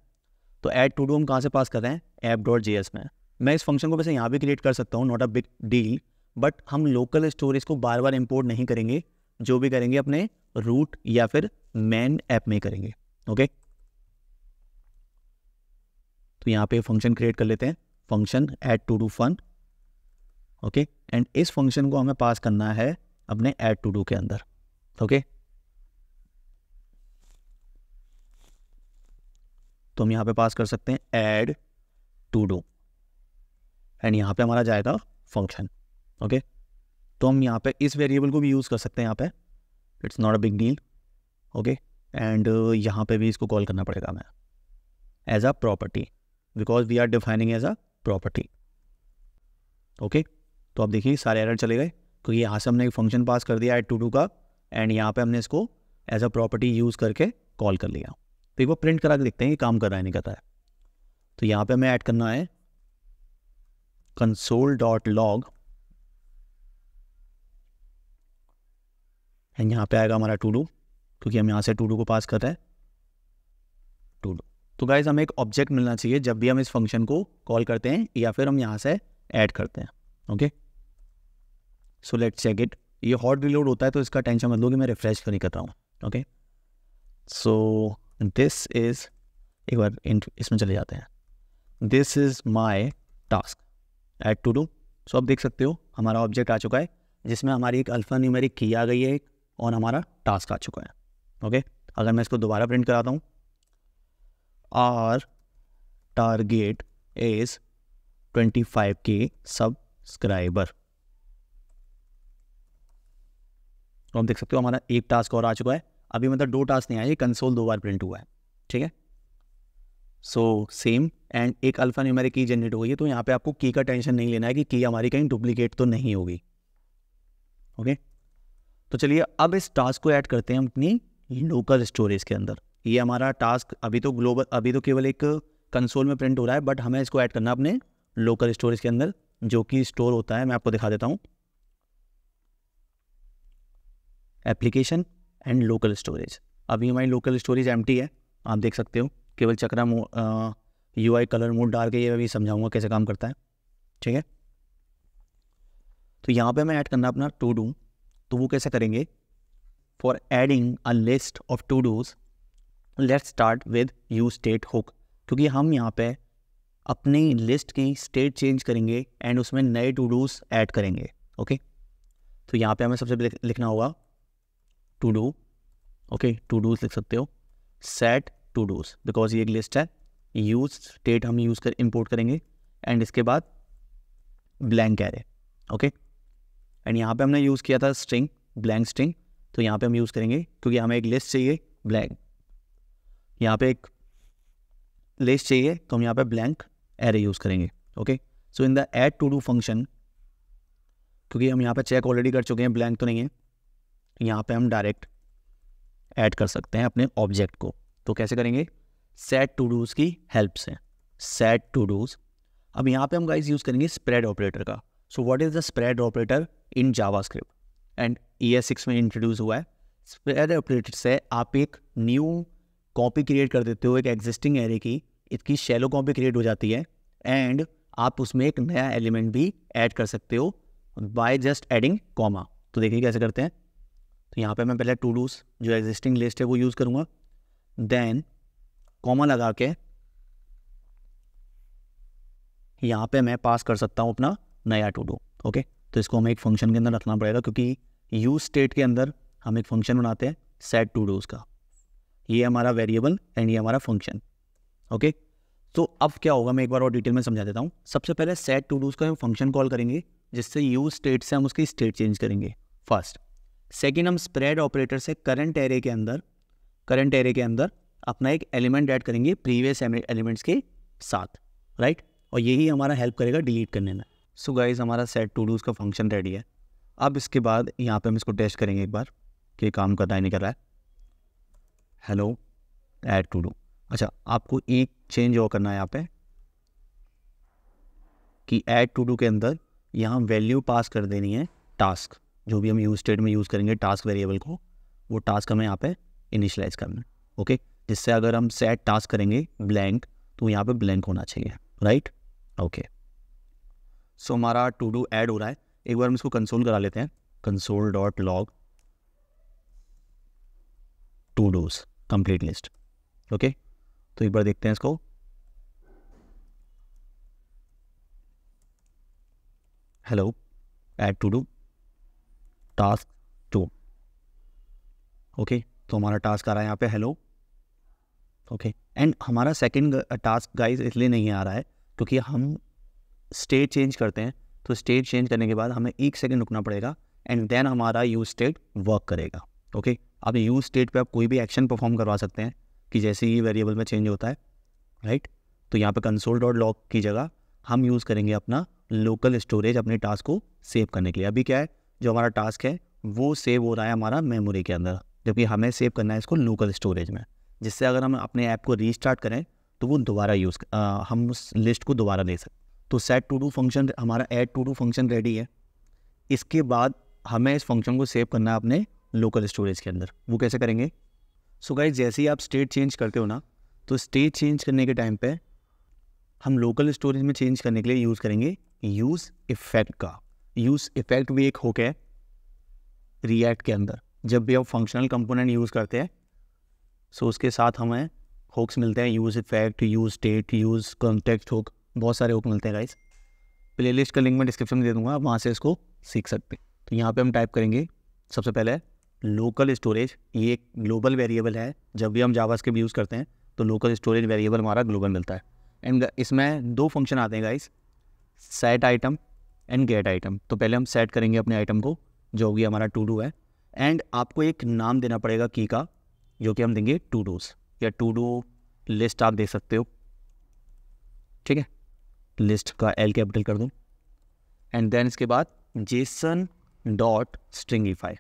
तो एड टू डू हम कहाँ से पास कर रहे हैं एप डॉट जी एस में मैं इस फंक्शन को वैसे यहाँ भी क्रिएट कर सकता हूँ not a big deal but हम लोकल स्टोरेज को बार बार इम्पोर्ट नहीं करेंगे जो भी करेंगे अपने रूट या फिर मैन ऐप में करेंगे ओके तो यहाँ पे फंक्शन क्रिएट कर लेते हैं function add to do fun okay and इस फंक्शन को हमें पास करना है अपने एड टू डू के अंदर ओके तो हम यहां पे पास कर सकते हैं एड टू डू एंड यहां पे हमारा जाएगा फंक्शन ओके तो हम यहां पे इस वेरिएबल को भी यूज़ कर सकते हैं यहाँ पे it's not a big deal okay and यहां पे भी इसको कॉल करना पड़ेगा हमें as a property because we are defining as a property okay तो आप देखिए सारे एरर चले गए क्योंकि तो यहाँ से हमने एक फंक्शन पास कर दिया है टू का एंड यहाँ पे हमने इसको एज अ प्रॉपर्टी यूज़ करके कॉल कर लिया तो एक बार प्रिंट करा के देखते हैं कि काम कर रहा है नहीं करता है तो यहाँ पे हमें ऐड करना है कंसोल डॉट लॉग एंड यहाँ पे आएगा हमारा टू डू क्योंकि हम यहाँ से टू डू को पास कर रहे हैं टू डू तो गाइज हमें एक ऑब्जेक्ट मिलना चाहिए जब भी हम इस फंक्शन को कॉल करते हैं या फिर हम यहाँ से ऐड करते हैं okay okay? So let's check it ये हॉट रिलोड होता है तो इसका टेंशन मत लो कि मैं रिफ्रेश तो नहीं कर रहा हूँ ओके सो दिस इज़ एक बार इसमें चले जाते हैं this is my task add to do so आप देख सकते हो हमारा ऑब्जेक्ट आ चुका है जिसमें हमारी एक अल्फ़ा न्यूमेरिक की आ गई है और हमारा टास्क आ चुका है ओके अगर मैं इसको दोबारा प्रिंट कराता हूँ our target is twenty five K subscriber तो हम देख सकते हो हमारा एक टास्क और आ चुका है अभी मतलब दो टास्क नहीं आए कंसोल दो बार प्रिंट हुआ है ठीक है सो सेम एंड एक अल्फा न्यूमेरिक की जनरेट हो गई है तो यहाँ पे आपको की का टेंशन नहीं लेना है कि की हमारी कहीं डुप्लीकेट तो नहीं होगी ओके तो चलिए अब इस टास्क को ऐड करते हैं अपनी लोकल स्टोरेज के अंदर ये हमारा टास्क अभी तो ग्लोबल अभी तो केवल एक कंसोल में प्रिंट हो रहा है बट हमें इसको ऐड करना अपने लोकल स्टोरेज के अंदर जो कि स्टोर होता है मैं आपको दिखा देता हूँ एप्लीकेशन एंड लोकल स्टोरेज अभी हमारी लोकल स्टोरेज एम है आप देख सकते हो केवल Chakra U I colour mode डाल के ये अभी समझाऊंगा कैसे काम करता है ठीक है तो यहाँ पे हमें ऐड करना अपना टू डू तो वो कैसे करेंगे for adding a list of to dos let start with use state hook क्योंकि हम यहाँ पे अपनी लिस्ट की स्टेट चेंज करेंगे एंड उसमें नए टू डूज ऐड करेंगे ओके तो यहाँ पे हमें सबसे लिखना होगा to do okay to dos लिख सकते हो सेट टू डूज बिकॉज ये एक लिस्ट है यूज स्टेट हम यूज़ कर इम्पोर्ट करेंगे एंड इसके बाद ब्लैंक कैरे ओके एंड यहाँ पे हमने यूज़ किया था स्ट्रिंग ब्लैंक स्ट्रिंग तो यहाँ पे हम यूज़ करेंगे क्योंकि हमें एक लिस्ट चाहिए ब्लैंक यहाँ पे एक लिस्ट चाहिए तो हम यहाँ पे ब्लैंक एरे यूज़ करेंगे okay so in the add to do function क्योंकि हम यहाँ पे चेक ऑलरेडी कर चुके हैं ब्लैंक तो नहीं है यहाँ पे हम डायरेक्ट ऐड कर सकते हैं अपने ऑब्जेक्ट को तो कैसे करेंगे सेट टू डूज़ की हेल्प से सेट टू डूज़ अब यहाँ पे हम गाइज यूज़ करेंगे स्प्रेड ऑपरेटर का so what is the spread operator in JavaScript and E S six में इंट्रोड्यूस हुआ है स्प्रेड ऑपरेटर से आप एक न्यू कॉपी क्रिएट कर देते हो एक एग्जिस्टिंग एरे की इसकी शेलो कॉपी क्रिएट हो जाती है एंड आप उसमें एक नया एलिमेंट भी ऐड कर सकते हो बाय जस्ट एडिंग कॉमा तो देखिए कैसे करते हैं तो यहाँ पे मैं पहले टू डूज जो एग्जिस्टिंग लिस्ट है वो यूज़ करूँगा देन कॉमा लगा के यहाँ पे मैं पास कर सकता हूँ अपना नया टू डू ओके तो इसको हमें एक फंक्शन के अंदर रखना पड़ेगा क्योंकि यूज स्टेट के अंदर हम एक फंक्शन बनाते हैं सेट टू डूज का ये हमारा वेरिएबल एंड ये हमारा फंक्शन ओके तो अब क्या होगा मैं एक बार और डिटेल में समझा देता हूँ सबसे पहले सेट टू डूज का हम फंक्शन कॉल करेंगे जिससे यूज स्टेट से हम उसकी स्टेट चेंज करेंगे फर्स्ट सेकेंड हम स्प्रेड ऑपरेटर से करंट एरे के अंदर करंट एरे के अंदर अपना एक एलिमेंट ऐड करेंगे प्रीवियस एलिमेंट्स के साथ राइट और यही हमारा हेल्प करेगा डिलीट करने में सो गाइज हमारा सेट टू डूज का फंक्शन रेडी है अब इसके बाद यहाँ पे हम इसको टेस्ट करेंगे एक बार कि काम कर रहा है नहीं कर रहा है हेलो ऐड टू डू अच्छा आपको एक चेंज और करना है यहाँ पे कि ऐड टू डू के अंदर यहाँ वैल्यू पास कर देनी है टास्क जो भी हम यूज स्टेट में यूज़ करेंगे टास्क वेरिएबल को वो टास्क हमें यहाँ पे इनिशलाइज करना है ओके जिससे अगर हम सेट टास्क करेंगे ब्लैंक तो यहाँ पे ब्लैंक होना चाहिए राइट ओके सो हमारा टू डू ऐड हो रहा है एक बार हम इसको कंसोल करा लेते हैं console dot log to dos complete list okay तो एक बार देखते हैं इसको hello add to do task two okay तो हमारा टास्क आ रहा है यहाँ पे हेलो ओके एंड हमारा सेकंड टास्क गाइस इसलिए नहीं आ रहा है क्योंकि हम स्टेट चेंज करते हैं तो स्टेट चेंज करने के बाद हमें एक सेकंड रुकना पड़ेगा एंड देन हमारा यू स्टेट वर्क करेगा ओके अब यू स्टेट पे आप कोई भी एक्शन परफॉर्म करवा सकते हैं कि जैसे ही वेरिएबल में चेंज होता है राइट तो यहाँ पे कंसोल डॉट लॉक की जगह हम यूज़ करेंगे अपना लोकल स्टोरेज अपने टास्क को सेव करने के लिए अभी क्या है जो हमारा टास्क है वो सेव हो रहा है हमारा मेमोरी के अंदर जबकि हमें सेव करना है इसको लोकल स्टोरेज में जिससे अगर हम अपने ऐप को रीस्टार्ट करें तो वो दोबारा यूज़ हम उस लिस्ट को दोबारा ले सकते तो सेट टू डू फंक्शन हमारा add to do function ready है इसके बाद हमें इस फंक्शन को सेव करना है अपने लोकल स्टोरेज के अंदर वो कैसे करेंगे सो so गाइज जैसे ही आप स्टेट चेंज करते हो ना तो स्टेट चेंज करने के टाइम पे हम लोकल स्टोरेज में चेंज करने के लिए यूज़ करेंगे यूज़ इफेक्ट का यूज इफेक्ट भी एक होके है रिएक्ट के अंदर जब भी हम फंक्शनल कंपोनेंट यूज़ करते हैं सो उसके साथ हमें हुक्स मिलते हैं use effect use state use context hook बहुत सारे हुक मिलते हैं गाइस प्लेलिस्ट का लिंक मैं डिस्क्रिप्शन में दे दूंगा आप वहाँ से इसको सीख सकते हैं तो यहाँ पे हम टाइप करेंगे सबसे पहले लोकल स्टोरेज ये एक ग्लोबल वेरिएबल है जब भी हम जावास के यूज़ करते हैं तो लोकल स्टोरेज वेरिएबल हमारा ग्लोबल मिलता है एंड इसमें दो फंक्शन आते हैं guys set item and get item तो पहले हम सेट करेंगे अपने आइटम को जो कि हमारा टू डू है एंड आपको एक नाम देना पड़ेगा की का जो कि हम देंगे टू डूज या टू डू लिस्ट आप दे सकते हो ठीक है लिस्ट का एल कैपिटल कर दूँ एंड देन इसके बाद JSON dot stringify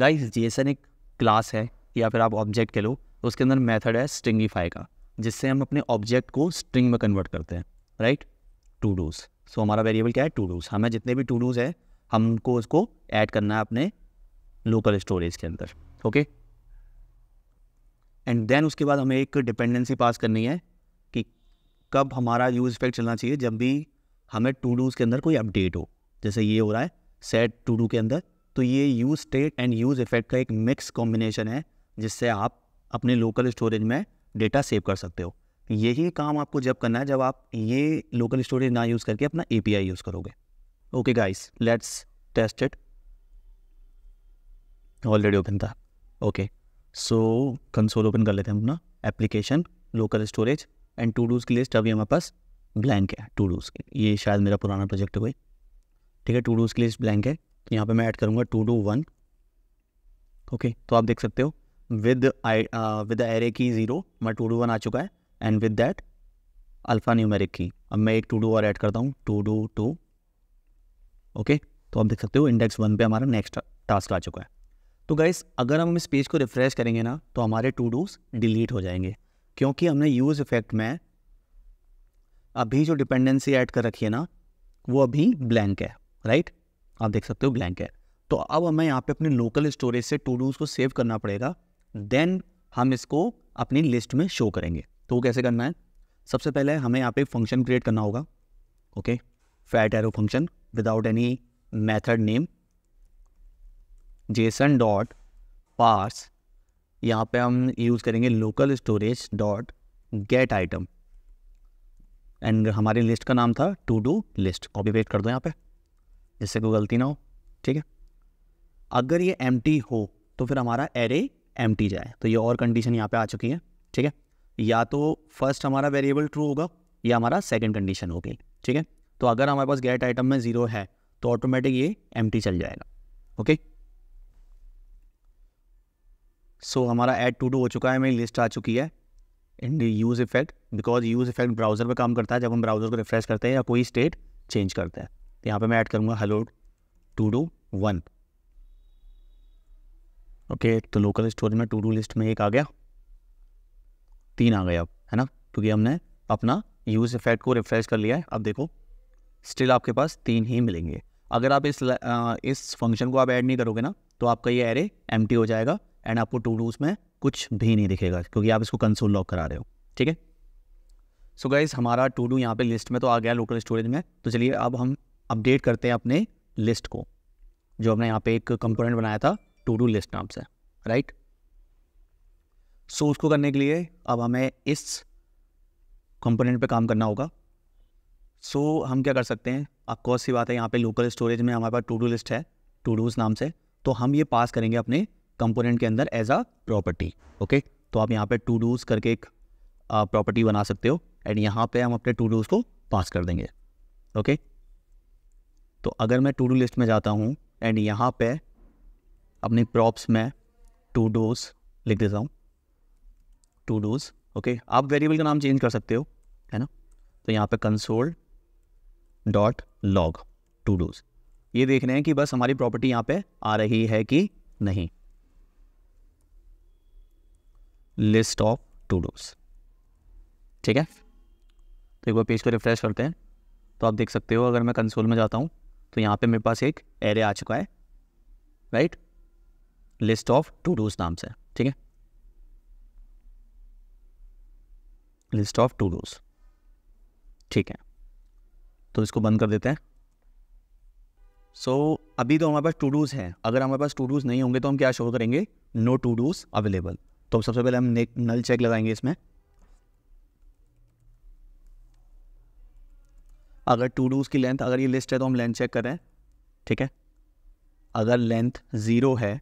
guys JSON एक क्लास है या फिर आप ऑब्जेक्ट कह लो उसके अंदर मेथड है स्ट्रिंगीफाई का जिससे हम अपने ऑब्जेक्ट को स्ट्रिंग में कन्वर्ट करते हैं राइट टू डूज सो हमारा वेरिएबल क्या है टू डूज हमें जितने भी टू डूज है हमको उसको ऐड करना है अपने लोकल स्टोरेज के अंदर ओके एंड देन उसके बाद हमें एक डिपेंडेंसी पास करनी है कि कब हमारा यूज इफेक्ट चलना चाहिए जब भी हमें टू डूज के अंदर कोई अपडेट हो जैसे ये हो रहा है सेट टू डू के अंदर तो ये use state and use effect का एक मिक्स कॉम्बिनेशन है जिससे आप अपने लोकल स्टोरेज में डेटा सेव कर सकते हो यही काम आपको जब करना है जब आप ये लोकल स्टोरेज ना यूज़ करके अपना ए यूज़ करोगे okay guys let's test it already open था ओके सो कंसोल ओपन कर लेते हैं अपना application local storage and to dos की लिस्ट अभी हमारे पास ब्लैंक है टू डूज़ की ये शायद मेरा पुराना प्रोजेक्ट हुआ ठीक है टू डूज़ की लिस्ट ब्लैंक है यहाँ पे मैं ऐड करूँगा टू डू वन ओके तो आप देख सकते हो विद आई विद एरे की ज़ीरो मैं टू डू वन आ चुका है and with that alpha numeric की अब मैं एक टू डू और ऐड करता हूँ टू डू टू ओके तो आप देख सकते हो इंडेक्स वन पे हमारा नेक्स्ट टास्क आ चुका है तो गाइस अगर हम इस पेज को रिफ़्रेश करेंगे ना तो हमारे टू डूज डिलीट हो जाएंगे क्योंकि हमने यूज़ इफेक्ट में अभी जो डिपेंडेंसी ऐड कर रखी है ना वो अभी ब्लैंक है राइट आप देख सकते हो ब्लैंक है तो अब हमें यहाँ पे अपने लोकल स्टोरेज से टू डूज को सेव करना पड़ेगा देन हम इसको अपनी लिस्ट में शो करेंगे तो वो कैसे करना है सबसे पहले हमें यहाँ पे फंक्शन क्रिएट करना होगा okay fat arrow function without any method name JSON dot parse यहाँ पे हम यूज़ करेंगे local storage dot get item and हमारी लिस्ट का नाम था to do list copy paste कर दो यहाँ पे जिससे कोई गलती ना हो ठीक है अगर ये एम हो तो फिर हमारा एरे एम जाए तो ये और कंडीशन यहाँ पे आ चुकी है ठीक है या तो फर्स्ट हमारा वेरिएबल ट्रू होगा या हमारा सेकेंड कंडीशन होगी ठीक है तो अगर हमारे पास गेट आइटम में ज़ीरो है तो ऑटोमेटिक ये एम चल जाएगा ओके सो so, हमारा एड टू टू हो चुका है मेरी लिस्ट आ चुकी है in use effect because use effect browser पर काम करता है जब हम ब्राउज़र को रिफ्रेश करते हैं या कोई स्टेट चेंज करते हैं तो यहाँ पे मैं ऐड करूँगा hello to do one okay तो लोकल स्टोरेज में टू डू लिस्ट में एक आ गया तीन आ गए अब है ना क्योंकि हमने अपना यूज इफेक्ट को रिफ्रेश कर लिया है अब देखो स्टिल आपके पास तीन ही मिलेंगे अगर आप इस आ, इस फंक्शन को आप ऐड नहीं करोगे ना तो आपका ये एरे एम हो जाएगा एंड आपको टू डूज में कुछ भी नहीं दिखेगा क्योंकि आप इसको कंसोल लॉक करा रहे हो ठीक है सो गाइज हमारा टू डू यहाँ पे लिस्ट में तो आ गया लोकल स्टोरेज में तो चलिए अब हम अपडेट करते हैं अपने लिस्ट को जो हमने यहाँ पे एक कंपोनेंट बनाया था टू डू लिस्ट नाम से राइट सो उसको करने के लिए अब हमें इस कंपोनेंट पे काम करना होगा सो so, हम क्या कर सकते हैं कौन सी बात है यहाँ पे लोकल स्टोरेज में हमारे पास टू डू लिस्ट है टू डूज नाम से तो हम ये पास करेंगे अपने कंपोनेंट के अंदर एज अ प्रॉपर्टी ओके तो आप यहाँ पे टू डूज करके एक प्रॉपर्टी बना सकते हो एंड यहाँ पे हम अपने टू डूज को पास कर देंगे ओके तो अगर मैं टू डू लिस्ट में जाता हूँ एंड यहाँ पे अपनी प्रॉप्स में टू डूज लिख देता हूँ टू डूज ओके आप वेरिएबल का नाम चेंज कर सकते हो है ना तो यहाँ पे console dot log to dos ये देख रहे हैं कि बस हमारी प्रॉपर्टी यहाँ पे आ रही है कि नहीं लिस्ट ऑफ टू डूज ठीक है तो एक बार पेज को रिफ्रेश करते हैं तो आप देख सकते हो अगर मैं कंसोल में जाता हूँ तो यहाँ पे मेरे पास एक एरे आ चुका है right list of to dos नाम से ठीक है लिस्ट ऑफ टू रोज ठीक है तो इसको बंद कर देते हैं सो so, अभी तो हमारे पास टू डूज हैं अगर हमारे पास टू डूज नहीं होंगे तो हम क्या शो करेंगे नो टू डूज अवेलेबल तो सबसे पहले हम नल चेक लगाएंगे इसमें अगर टू डूज की लेंथ अगर ये लिस्ट है तो हम लेंथ चेक करें ठीक है अगर लेंथ ज़ीरो है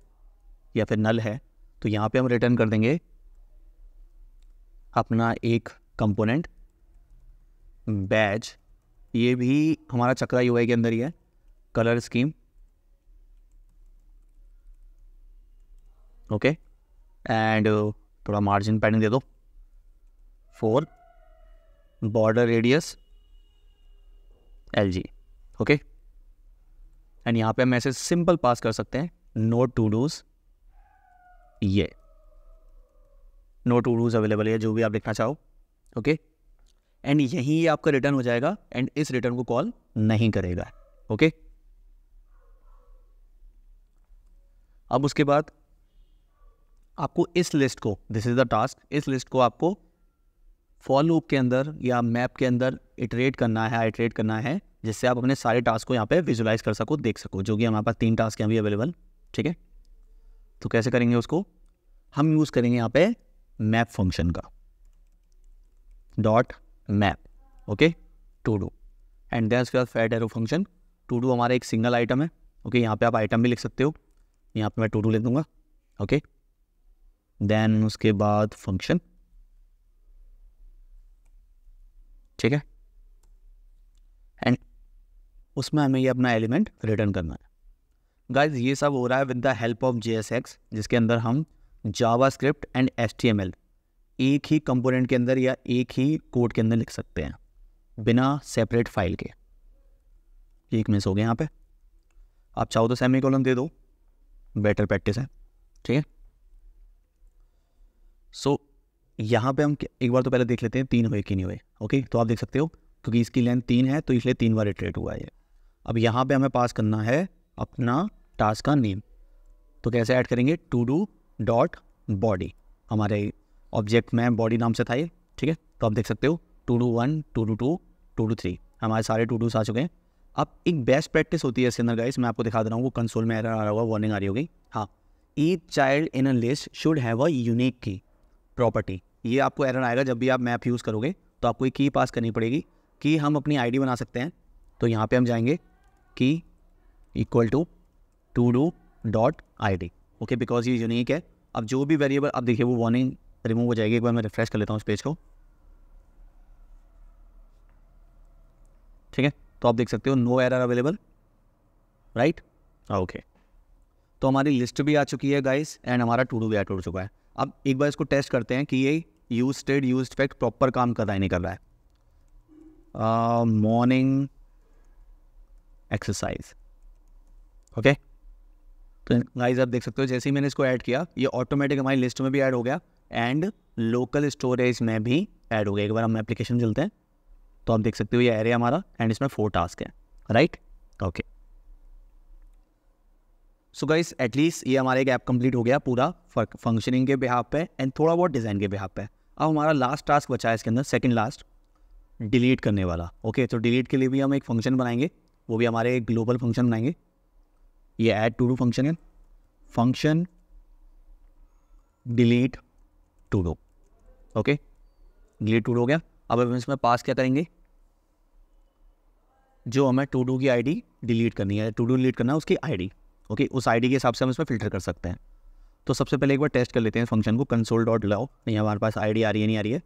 या फिर नल है तो यहाँ पे हम रिटर्न कर देंगे अपना एक कंपोनेंट बैज ये भी हमारा चक्रा यू के अंदर ही है कलर स्कीम ओके एंड थोड़ा मार्जिन पैडिंग दे दो four border radius L G okay and यहाँ पे हम ऐसे सिंपल पास कर सकते हैं नोट टू डूज ये नो टू रूल्स अवेलेबल है जो भी आप लिखना चाहो ओके एंड यहीं ये आपका रिटर्न हो जाएगा एंड इस रिटर्न को कॉल नहीं करेगा ओके अब उसके बाद आपको इस लिस्ट को दिस इज द टास्क इस लिस्ट को आपको फॉलोअप के अंदर या मैप के अंदर इटरेट करना है इटरेट करना है जिससे आप अपने सारे टास्क को यहाँ पे विजुलाइज कर सको देख सको जो कि हमारे पास तीन टास्क हैं अभी अवेलेबल ठीक है तो कैसे करेंगे उसको हम यूज़ करेंगे यहाँ पे मैप फंक्शन का dot map okay to do and then उसके बाद fat arrow function to do हमारा एक सिंगल आइटम है ओके okay, यहाँ पे आप आइटम भी लिख सकते हो यहाँ पे मैं टू डू लिख दूंगा ओके okay? देन उसके बाद फंक्शन ठीक है एंड उसमें हमें ये अपना एलिमेंट रिटर्न करना है गाइज ये सब हो रहा है with the help of J जिसके अंदर हम जावा स्क्रिप्ट एंड एस एक ही कंपोनेंट के अंदर या एक ही कोड के अंदर लिख सकते हैं बिना सेपरेट फाइल के एक मिस हो गया यहाँ पे आप चाहो तो सेमी कॉलम दे दो बेटर प्रैक्टिस है ठीक है सो यहाँ पे हम एक बार तो पहले देख लेते हैं तीन हुए कि नहीं हुए ओके तो आप देख सकते हो क्योंकि इसकी लेंथ तीन है तो इसलिए तीन बार इटरेट हुआ है अब यहाँ पे हमें पास करना है अपना टास्क का नेम तो कैसे ऐड करेंगे टू डू डॉट बॉडी हमारे ऑब्जेक्ट में बॉडी नाम से था ये ठीक है तो आप देख सकते हो to to one to to to to to three हमारे सारे टू टूस आ चुके हैं अब एक बेस्ट प्रैक्टिस होती है इसके अंदर गाइस मैं आपको दिखा दे रहा हूँ वो कंसोल में एरर आ रहा होगा वार्निंग आ रही होगी हाँ each child in a list should have a unique key property ये आपको एरर आएगा जब भी आप मैप यूज़ करोगे तो आपको एक की पास करनी पड़ेगी कि हम अपनी आईडी बना सकते हैं तो यहाँ पे हम जाएंगे key equal to to do dot I okay because ये यूनिक है अब जो भी वेरिएबल अब देखिए वो वार्निंग रिमूव हो जाएगी एक बार मैं रिफ्रेश कर लेता हूँ उस पेज को ठीक है तो आप देख सकते हो no error available right okay तो हमारी लिस्ट भी आ चुकी है गाइस एंड हमारा टू डू भी टूट चुका है अब एक बार इसको टेस्ट करते हैं कि ये use state use effect proper काम कर रहा है नहीं कर रहा है मॉर्निंग एक्सरसाइज ओके तो गाइज आप देख सकते हो जैसे ही मैंने इसको ऐड किया ये ऑटोमेटिक हमारी लिस्ट में भी ऐड हो गया एंड लोकल स्टोरेज में भी ऐड हो गया एक बार हम एप्लीकेशन चलते हैं तो आप देख सकते हो ये एरिया हमारा एंड इसमें फोर टास्क है right okay so guys at least ये हमारा एक ऐप कंप्लीट हो गया पूरा फंक्शनिंग के बिहाफ पे एंड थोड़ा बहुत डिज़ाइन के बिहाफ पे अब हमारा लास्ट टास्क बचा है इसके अंदर सेकेंड लास्ट डिलीट करने वाला ओके okay, तो डिलीट के लिए भी हम एक फंक्शन बनाएंगे वो भी हमारे एक ग्लोबल फंक्शन बनाएंगे ये ऐड टू डू फंक्शन है function delete to do okay delete to do हो गया अब हम इसमें पास क्या करेंगे जो हमें टू डू की आईडी डिलीट करनी है टू डू डिलीट करना है उसकी आईडी ओके उस उस आईडी के हिसाब से हम इसमें फ़िल्टर कर सकते हैं तो सबसे पहले एक बार टेस्ट कर लेते हैं फंक्शन को कंसोल डॉट लाओ नहीं हमारे पास आईडी आ रही है नहीं आ रही है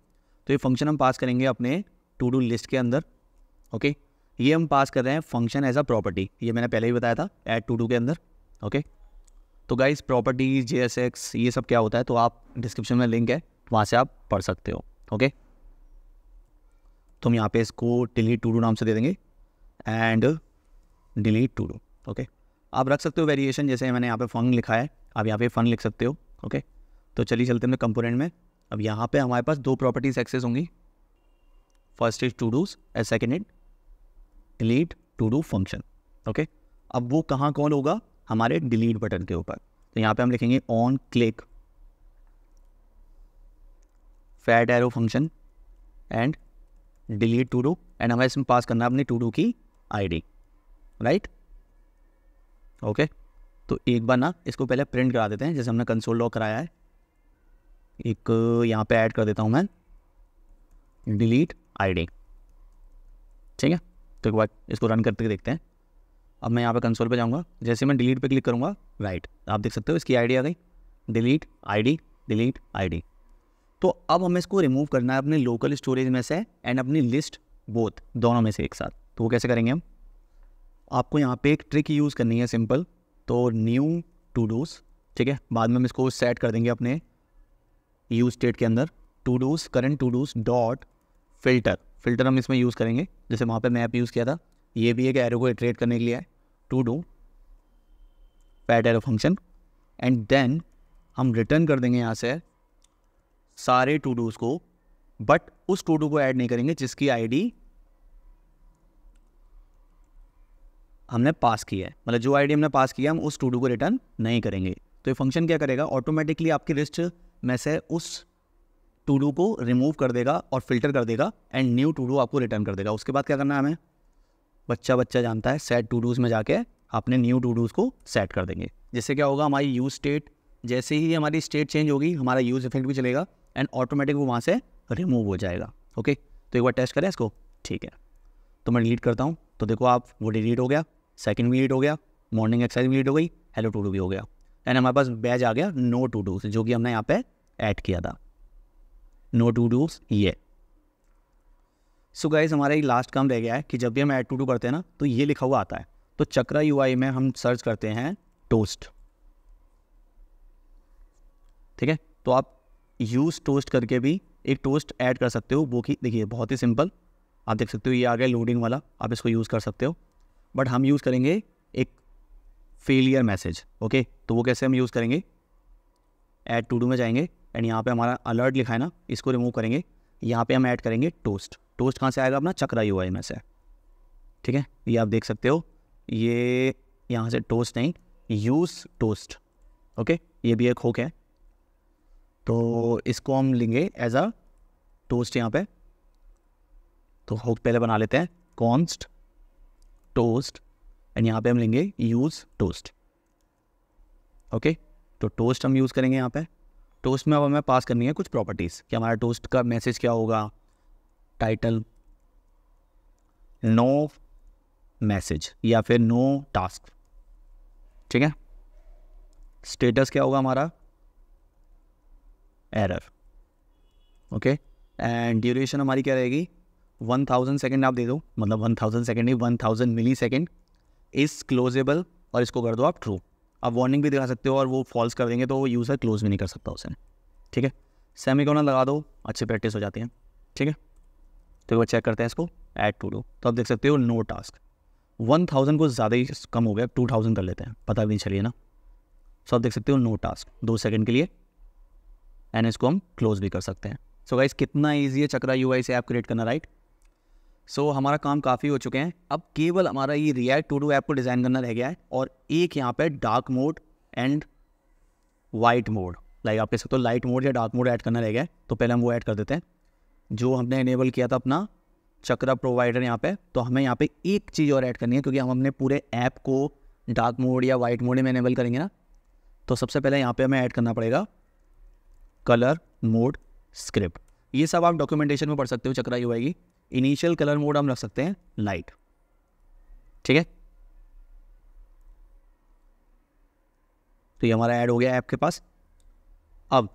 तो ये फंक्शन हम पास करेंगे अपने टू डू लिस्ट के अंदर ओके okay? ये हम पास कर रहे हैं फंक्शन एज अ प्रॉपर्टी ये मैंने पहले ही बताया था एट टू टू के अंदर ओके तो guys property J S X ये सब क्या होता है तो आप डिस्क्रिप्शन में लिंक है वहाँ से आप पढ़ सकते हो ओके तो हम यहाँ पे इसको डिलीट टू डू नाम से दे देंगे and delete to do okay आप रख सकते हो वेरिएशन जैसे मैंने यहाँ पे फन लिखा है आप यहाँ पे फन लिख सकते हो ओके तो चलिए चलते हैं कंपोनेंट में अब यहाँ पे हमारे पास दो प्रॉपर्टीज एक्सेस होंगी first is to dos and second is delete to do function okay अब वो कहाँ कॉल होगा हमारे डिलीट बटन के ऊपर तो यहाँ पे हम लिखेंगे on click fat arrow function and delete to do and हमें इसमें पास करना है अपनी टू डू की आईडी राइट ओके तो एक बार ना इसको पहले प्रिंट करा देते हैं जैसे हमने कंसोल लॉक कराया है एक यहाँ पे ऐड कर देता हूँ मैं डिलीट आईडी ठीक है तो एक बार इसको रन करते देखते हैं अब मैं यहाँ पे कंसोल पे जाऊँगा जैसे मैं डिलीट पे क्लिक करूँगा राइट आप देख सकते हो इसकी आईडी आ गई डिलीट आईडी डिलीट आईडी तो अब हमें इसको रिमूव करना है अपने लोकल स्टोरेज में से एंड अपनी लिस्ट बोथ दोनों में से एक साथ तो वो कैसे करेंगे हम आपको यहाँ पे एक ट्रिक यूज़ करनी है सिंपल तो न्यू टू डोज ठीक है बाद में हम इसको सेट कर देंगे अपने यूज स्टेट के अंदर to dos current to dos dot filter filter हम इसमें यूज़ करेंगे जैसे वहाँ पे मैप यूज़ किया था ये भी एक एरो को इटरेट करने के लिए है to do fat arrow function and then हम रिटर्न कर देंगे यहाँ से सारे टू डूज़ को बट उस टू डू को ऐड नहीं करेंगे जिसकी आईडी हमने पास की है मतलब जो आईडी हमने पास किया हम उस टू डू को रिटर्न नहीं करेंगे तो ये फंक्शन क्या करेगा ऑटोमेटिकली आपकी लिस्ट में से उस टू डू को रिमूव कर देगा और फिल्टर कर देगा एंड न्यू टू डू आपको रिटर्न कर देगा उसके बाद क्या करना है हमें बच्चा बच्चा जानता है सेट टू डूज़ में जाके आपने न्यू टू डूज़ को सेट कर देंगे जिससे क्या होगा हमारी यूज़ स्टेट जैसे ही हमारी स्टेट चेंज होगी हमारा यूज़ इफेक्ट भी चलेगा एंड ऑटोमेटिक वो वहाँ से रिमूव हो जाएगा ओके तो एक बार टेस्ट करें इसको ठीक है तो मैं डिलीट करता हूँ तो देखो आप वो डिलीट हो गया सेकेंड भी डिलीट हो गया मॉर्निंग एक्सरसाइज भी डिलीट हो गई हेलो टू डू भी हो गया एंड हमारे पास बैज आ गया नो टू डू जो कि हमने यहाँ पर ऐड किया था नो टू डू ये सो so गाइज हमारा एक लास्ट काम रह गया है कि जब भी हम ऐड टू डू करते हैं ना तो ये लिखा हुआ आता है तो चक्रा यू में हम सर्च करते हैं टोस्ट ठीक है तो आप यूज़ टोस्ट करके भी एक टोस्ट ऐड कर सकते हो वो कि देखिए बहुत ही सिंपल आप देख सकते हो ये आ गया लोडिंग वाला आप इसको यूज़ कर सकते हो बट हम यूज़ करेंगे एक फेलियर मैसेज ओके तो वो कैसे हम यूज़ करेंगे ऐड टू डू में जाएंगे एंड यहाँ पे हमारा अलर्ट लिखा है ना इसको रिमूव करेंगे यहाँ पे हम ऐड करेंगे टोस्ट टोस्ट कहाँ से आएगा अपना चक्रा यू में से ठीक है ये आप देख सकते हो ये यहाँ से टोस्ट नहीं यूज़ टोस्ट ओके ये भी एक होक है तो इसको हम लेंगे एज अ टोस्ट यहाँ पे तो होक पहले बना लेते हैं कॉन्स्ट टोस्ट एंड यहाँ पे हम लेंगे यूज़ टोस्ट ओके तो टोस्ट हम यूज़ करेंगे यहाँ पे टोस्ट में अब हमें पास करनी है कुछ प्रॉपर्टीज़ कि हमारा टोस्ट का मैसेज क्या होगा टाइटल नो मैसेज या फिर नो टास्क ठीक है स्टेटस क्या होगा हमारा एरर ओके एंड ड्यूरेशन हमारी क्या रहेगी वन थाउजेंड सेकेंड आप दे दो मतलब वन थाउजेंड सेकेंड नहीं one thousand millisecond is closable और इसको कर दो आप ट्रू आप वार्निंग भी दिखा सकते हो और वो फॉल्स कर देंगे तो वो यूज़र क्लोज भी नहीं कर सकता उसे ठीक है सेमी कॉर्नर लगा दो अच्छे प्रैक्टिस हो जाती है ठीक है तो वो चेक करते हैं इसको ऐड टू डू तो आप देख सकते हो नो टास्क वन थाउजेंड को ज़्यादा ही कम हो गया टू थाउजेंड कर लेते हैं पता भी नहीं चलिए ना सो आप देख सकते हो नो टास्क दो सेकंड के लिए एंड इसको हम क्लोज भी कर सकते हैं सो so गाइस कितना ईजी है चक्रा यू से ऐप क्रिएट करना राइट सो so, हमारा काम काफ़ी हो चुके हैं अब केवल हमारा ये रिएक्ट टू डू ऐप को डिज़ाइन करना रह गया है और एक यहाँ पे dark mode and white mode like आप कह सकते हो लाइट मोड या डार्क मोड ऐड करना रह गया है तो पहले हम वो ऐड कर देते हैं जो हमने इनेबल किया था अपना चक्रा प्रोवाइडर यहाँ पे तो हमें यहाँ पे एक चीज़ और ऐड करनी है क्योंकि हम अपने पूरे ऐप को डार्क मोड या वाइट मोड में इनेबल करेंगे ना तो सबसे पहले यहाँ पे हमें ऐड करना पड़ेगा कलर मोड स्क्रिप्ट ये सब आप डॉक्यूमेंटेशन में पढ़ सकते हो Chakra UI initial colour mode हम रख सकते हैं लाइट ठीक है तो ये हमारा ऐड हो गया ऐप के पास अब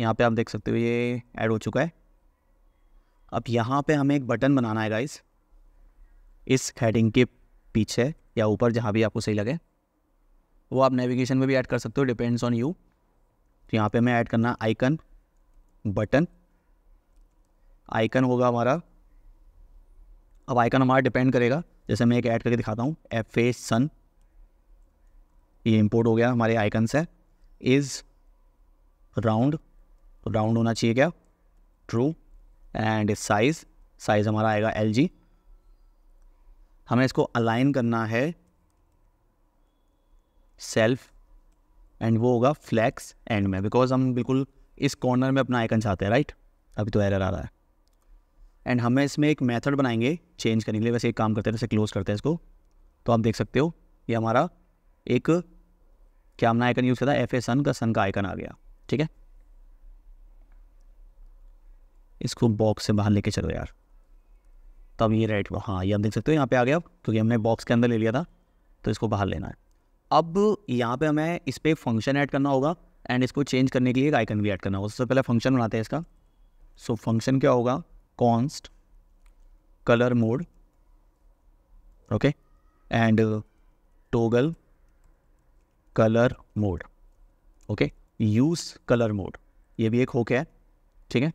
यहाँ पे आप देख सकते हो ये ऐड हो चुका है अब यहाँ पे हमें एक बटन बनाना है गाइस इस हेडिंग के पीछे या ऊपर जहाँ भी आपको सही लगे वो आप नेविगेशन में भी ऐड कर सकते हो डिपेंड्स ऑन यू तो यहाँ पे हमें ऐड करना आइकन बटन आइकन होगा हमारा अब आइकन हमारा डिपेंड करेगा जैसे मैं एक ऐड करके दिखाता हूँ एफ ए सन ये इंपोर्ट हो गया हमारे आइकन से इज़ राउंड राउंड होना चाहिए क्या ट्रू एंड साइज़ साइज़ हमारा आएगा एल जी हमें इसको अलाइन करना है सेल्फ एंड वो होगा फ्लैक्स एंड में बिकॉज हम बिल्कुल इस कॉर्नर में अपना आइकन चाहते हैं राइट अभी तो एरर आ रहा है एंड हमें इसमें एक मेथड बनाएंगे चेंज करने के लिए वैसे एक काम करते हैं जैसे क्लोज करते हैं इसको तो आप देख सकते हो ये हमारा एक क्या हमने आइकन यूज़ किया था एफ ए सन का सन का आइकन आ गया ठीक है इसको बॉक्स से बाहर लेके चलो यार तब ये रेड हाँ ये आप देख सकते हो यहाँ पे आ गया क्योंकि हमने बॉक्स के अंदर ले लिया था तो इसको बाहर लेना है अब यहाँ पे हमें इस पर फंक्शन ऐड करना होगा एंड इसको चेंज करने के लिए एक आइकन भी ऐड करना होगा सबसे पहले फंक्शन बनाते हैं इसका सो so, फंक्शन क्या होगा const color mode okay and uh, toggle color mode okay use color mode ये भी एक होके है ठीक है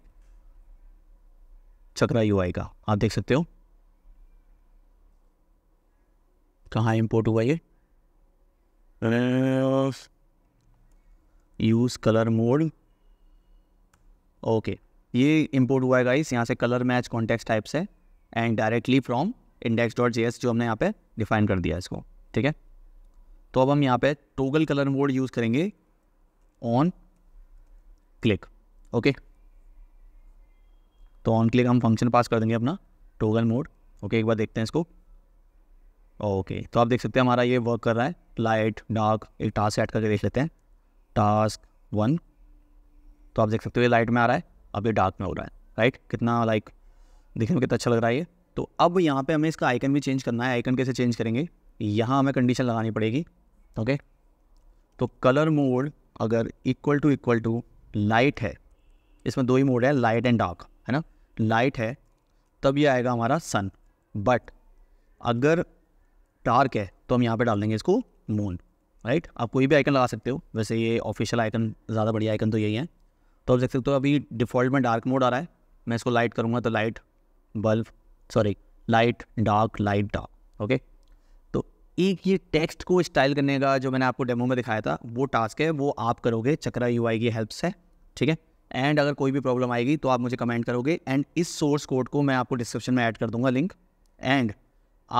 चक्रा यू का आप देख सकते हो कहाँ इंपोर्ट हुआ ये यूज कलर मोड ओके ये इम्पोर्ट हुआ है गाइस यहाँ से कलर मैच कॉन्टेक्स टाइप से and directly from index dot G जो हमने यहाँ पे डिफाइन कर दिया इसको ठीक है तो अब हम यहाँ पे टोगल कलर मोड यूज़ करेंगे ऑन क्लिक ओके तो ऑन क्लिक हम फंक्शन पास कर देंगे अपना टोगल मोड ओके एक बार देखते हैं इसको ओके तो आप देख सकते हैं हमारा ये वर्क कर रहा है लाइट डार्क एक टास्क ऐड करके देख लेते हैं टास्क वन तो आप देख सकते हो ये लाइट में आ रहा है अब ये डार्क में हो रहा है राइट कितना लाइक देखने में कितना अच्छा लग रहा है ये तो अब यहाँ पे हमें इसका आइकन भी चेंज करना है आइकन कैसे चेंज करेंगे यहाँ हमें कंडीशन लगानी पड़ेगी ओके तो कलर मोड अगर equal to equal to light है इसमें दो ही मोड है लाइट एंड डार्क है ना लाइट है तब ये आएगा हमारा सन बट अगर डार्क है तो हम यहाँ पे डाल देंगे इसको मून राइट आप कोई भी आइकन लगा सकते हो वैसे ये ऑफिशियल आइकन ज़्यादा बढ़िया आइकन तो यही है तो आप देख सकते हो अभी डिफ़ॉल्ट में डार्क मोड आ रहा है मैं इसको लाइट करूँगा तो light bulb sorry light dark light dark okay तो एक ये टेक्स्ट को स्टाइल करने का जो मैंने आपको डेमो में दिखाया था वो टास्क है वो आप करोगे चक्रा यू की हेल्प से ठीक है एंड अगर कोई भी प्रॉब्लम आएगी तो आप मुझे कमेंट करोगे एंड इस सोर्स कोड को मैं आपको डिस्क्रिप्शन में ऐड कर दूंगा लिंक एंड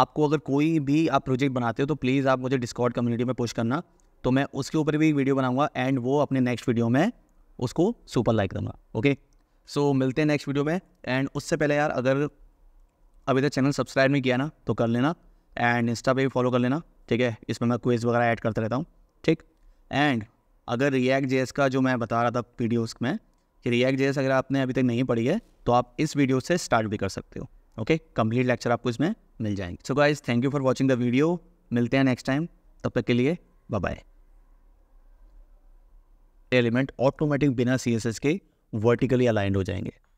आपको अगर कोई भी आप प्रोजेक्ट बनाते हो तो प्लीज़ आप मुझे डिस्कॉर्ड कम्युनिटी में पुश करना तो मैं उसके ऊपर भी वीडियो बनाऊंगा एंड वो अपने नेक्स्ट वीडियो में उसको सुपर लाइक करना ओके सो मिलते हैं नेक्स्ट वीडियो में एंड उससे पहले यार अगर अभी तक चैनल सब्सक्राइब नहीं किया ना तो कर लेना एंड इंस्टा पे भी फॉलो कर लेना ठीक है इसमें मैं क्विज वगैरह ऐड करता रहता हूँ ठीक एंड अगर रिएक्ट जेस का जो मैं बता रहा था वीडियोस में कि रिएक्ट जेस अगर आपने अभी तक नहीं पढ़ी है तो आप इस वीडियो से स्टार्ट भी कर सकते हो ओके कंप्लीट लेक्चर आपको इसमें मिल जाएंगे so guys thank you for watching the video मिलते हैं नेक्स्ट टाइम तब तक के लिए बाय बाय एलिमेंट ऑटोमेटिक बिना सी के वर्टिकली अलाइंड हो जाएंगे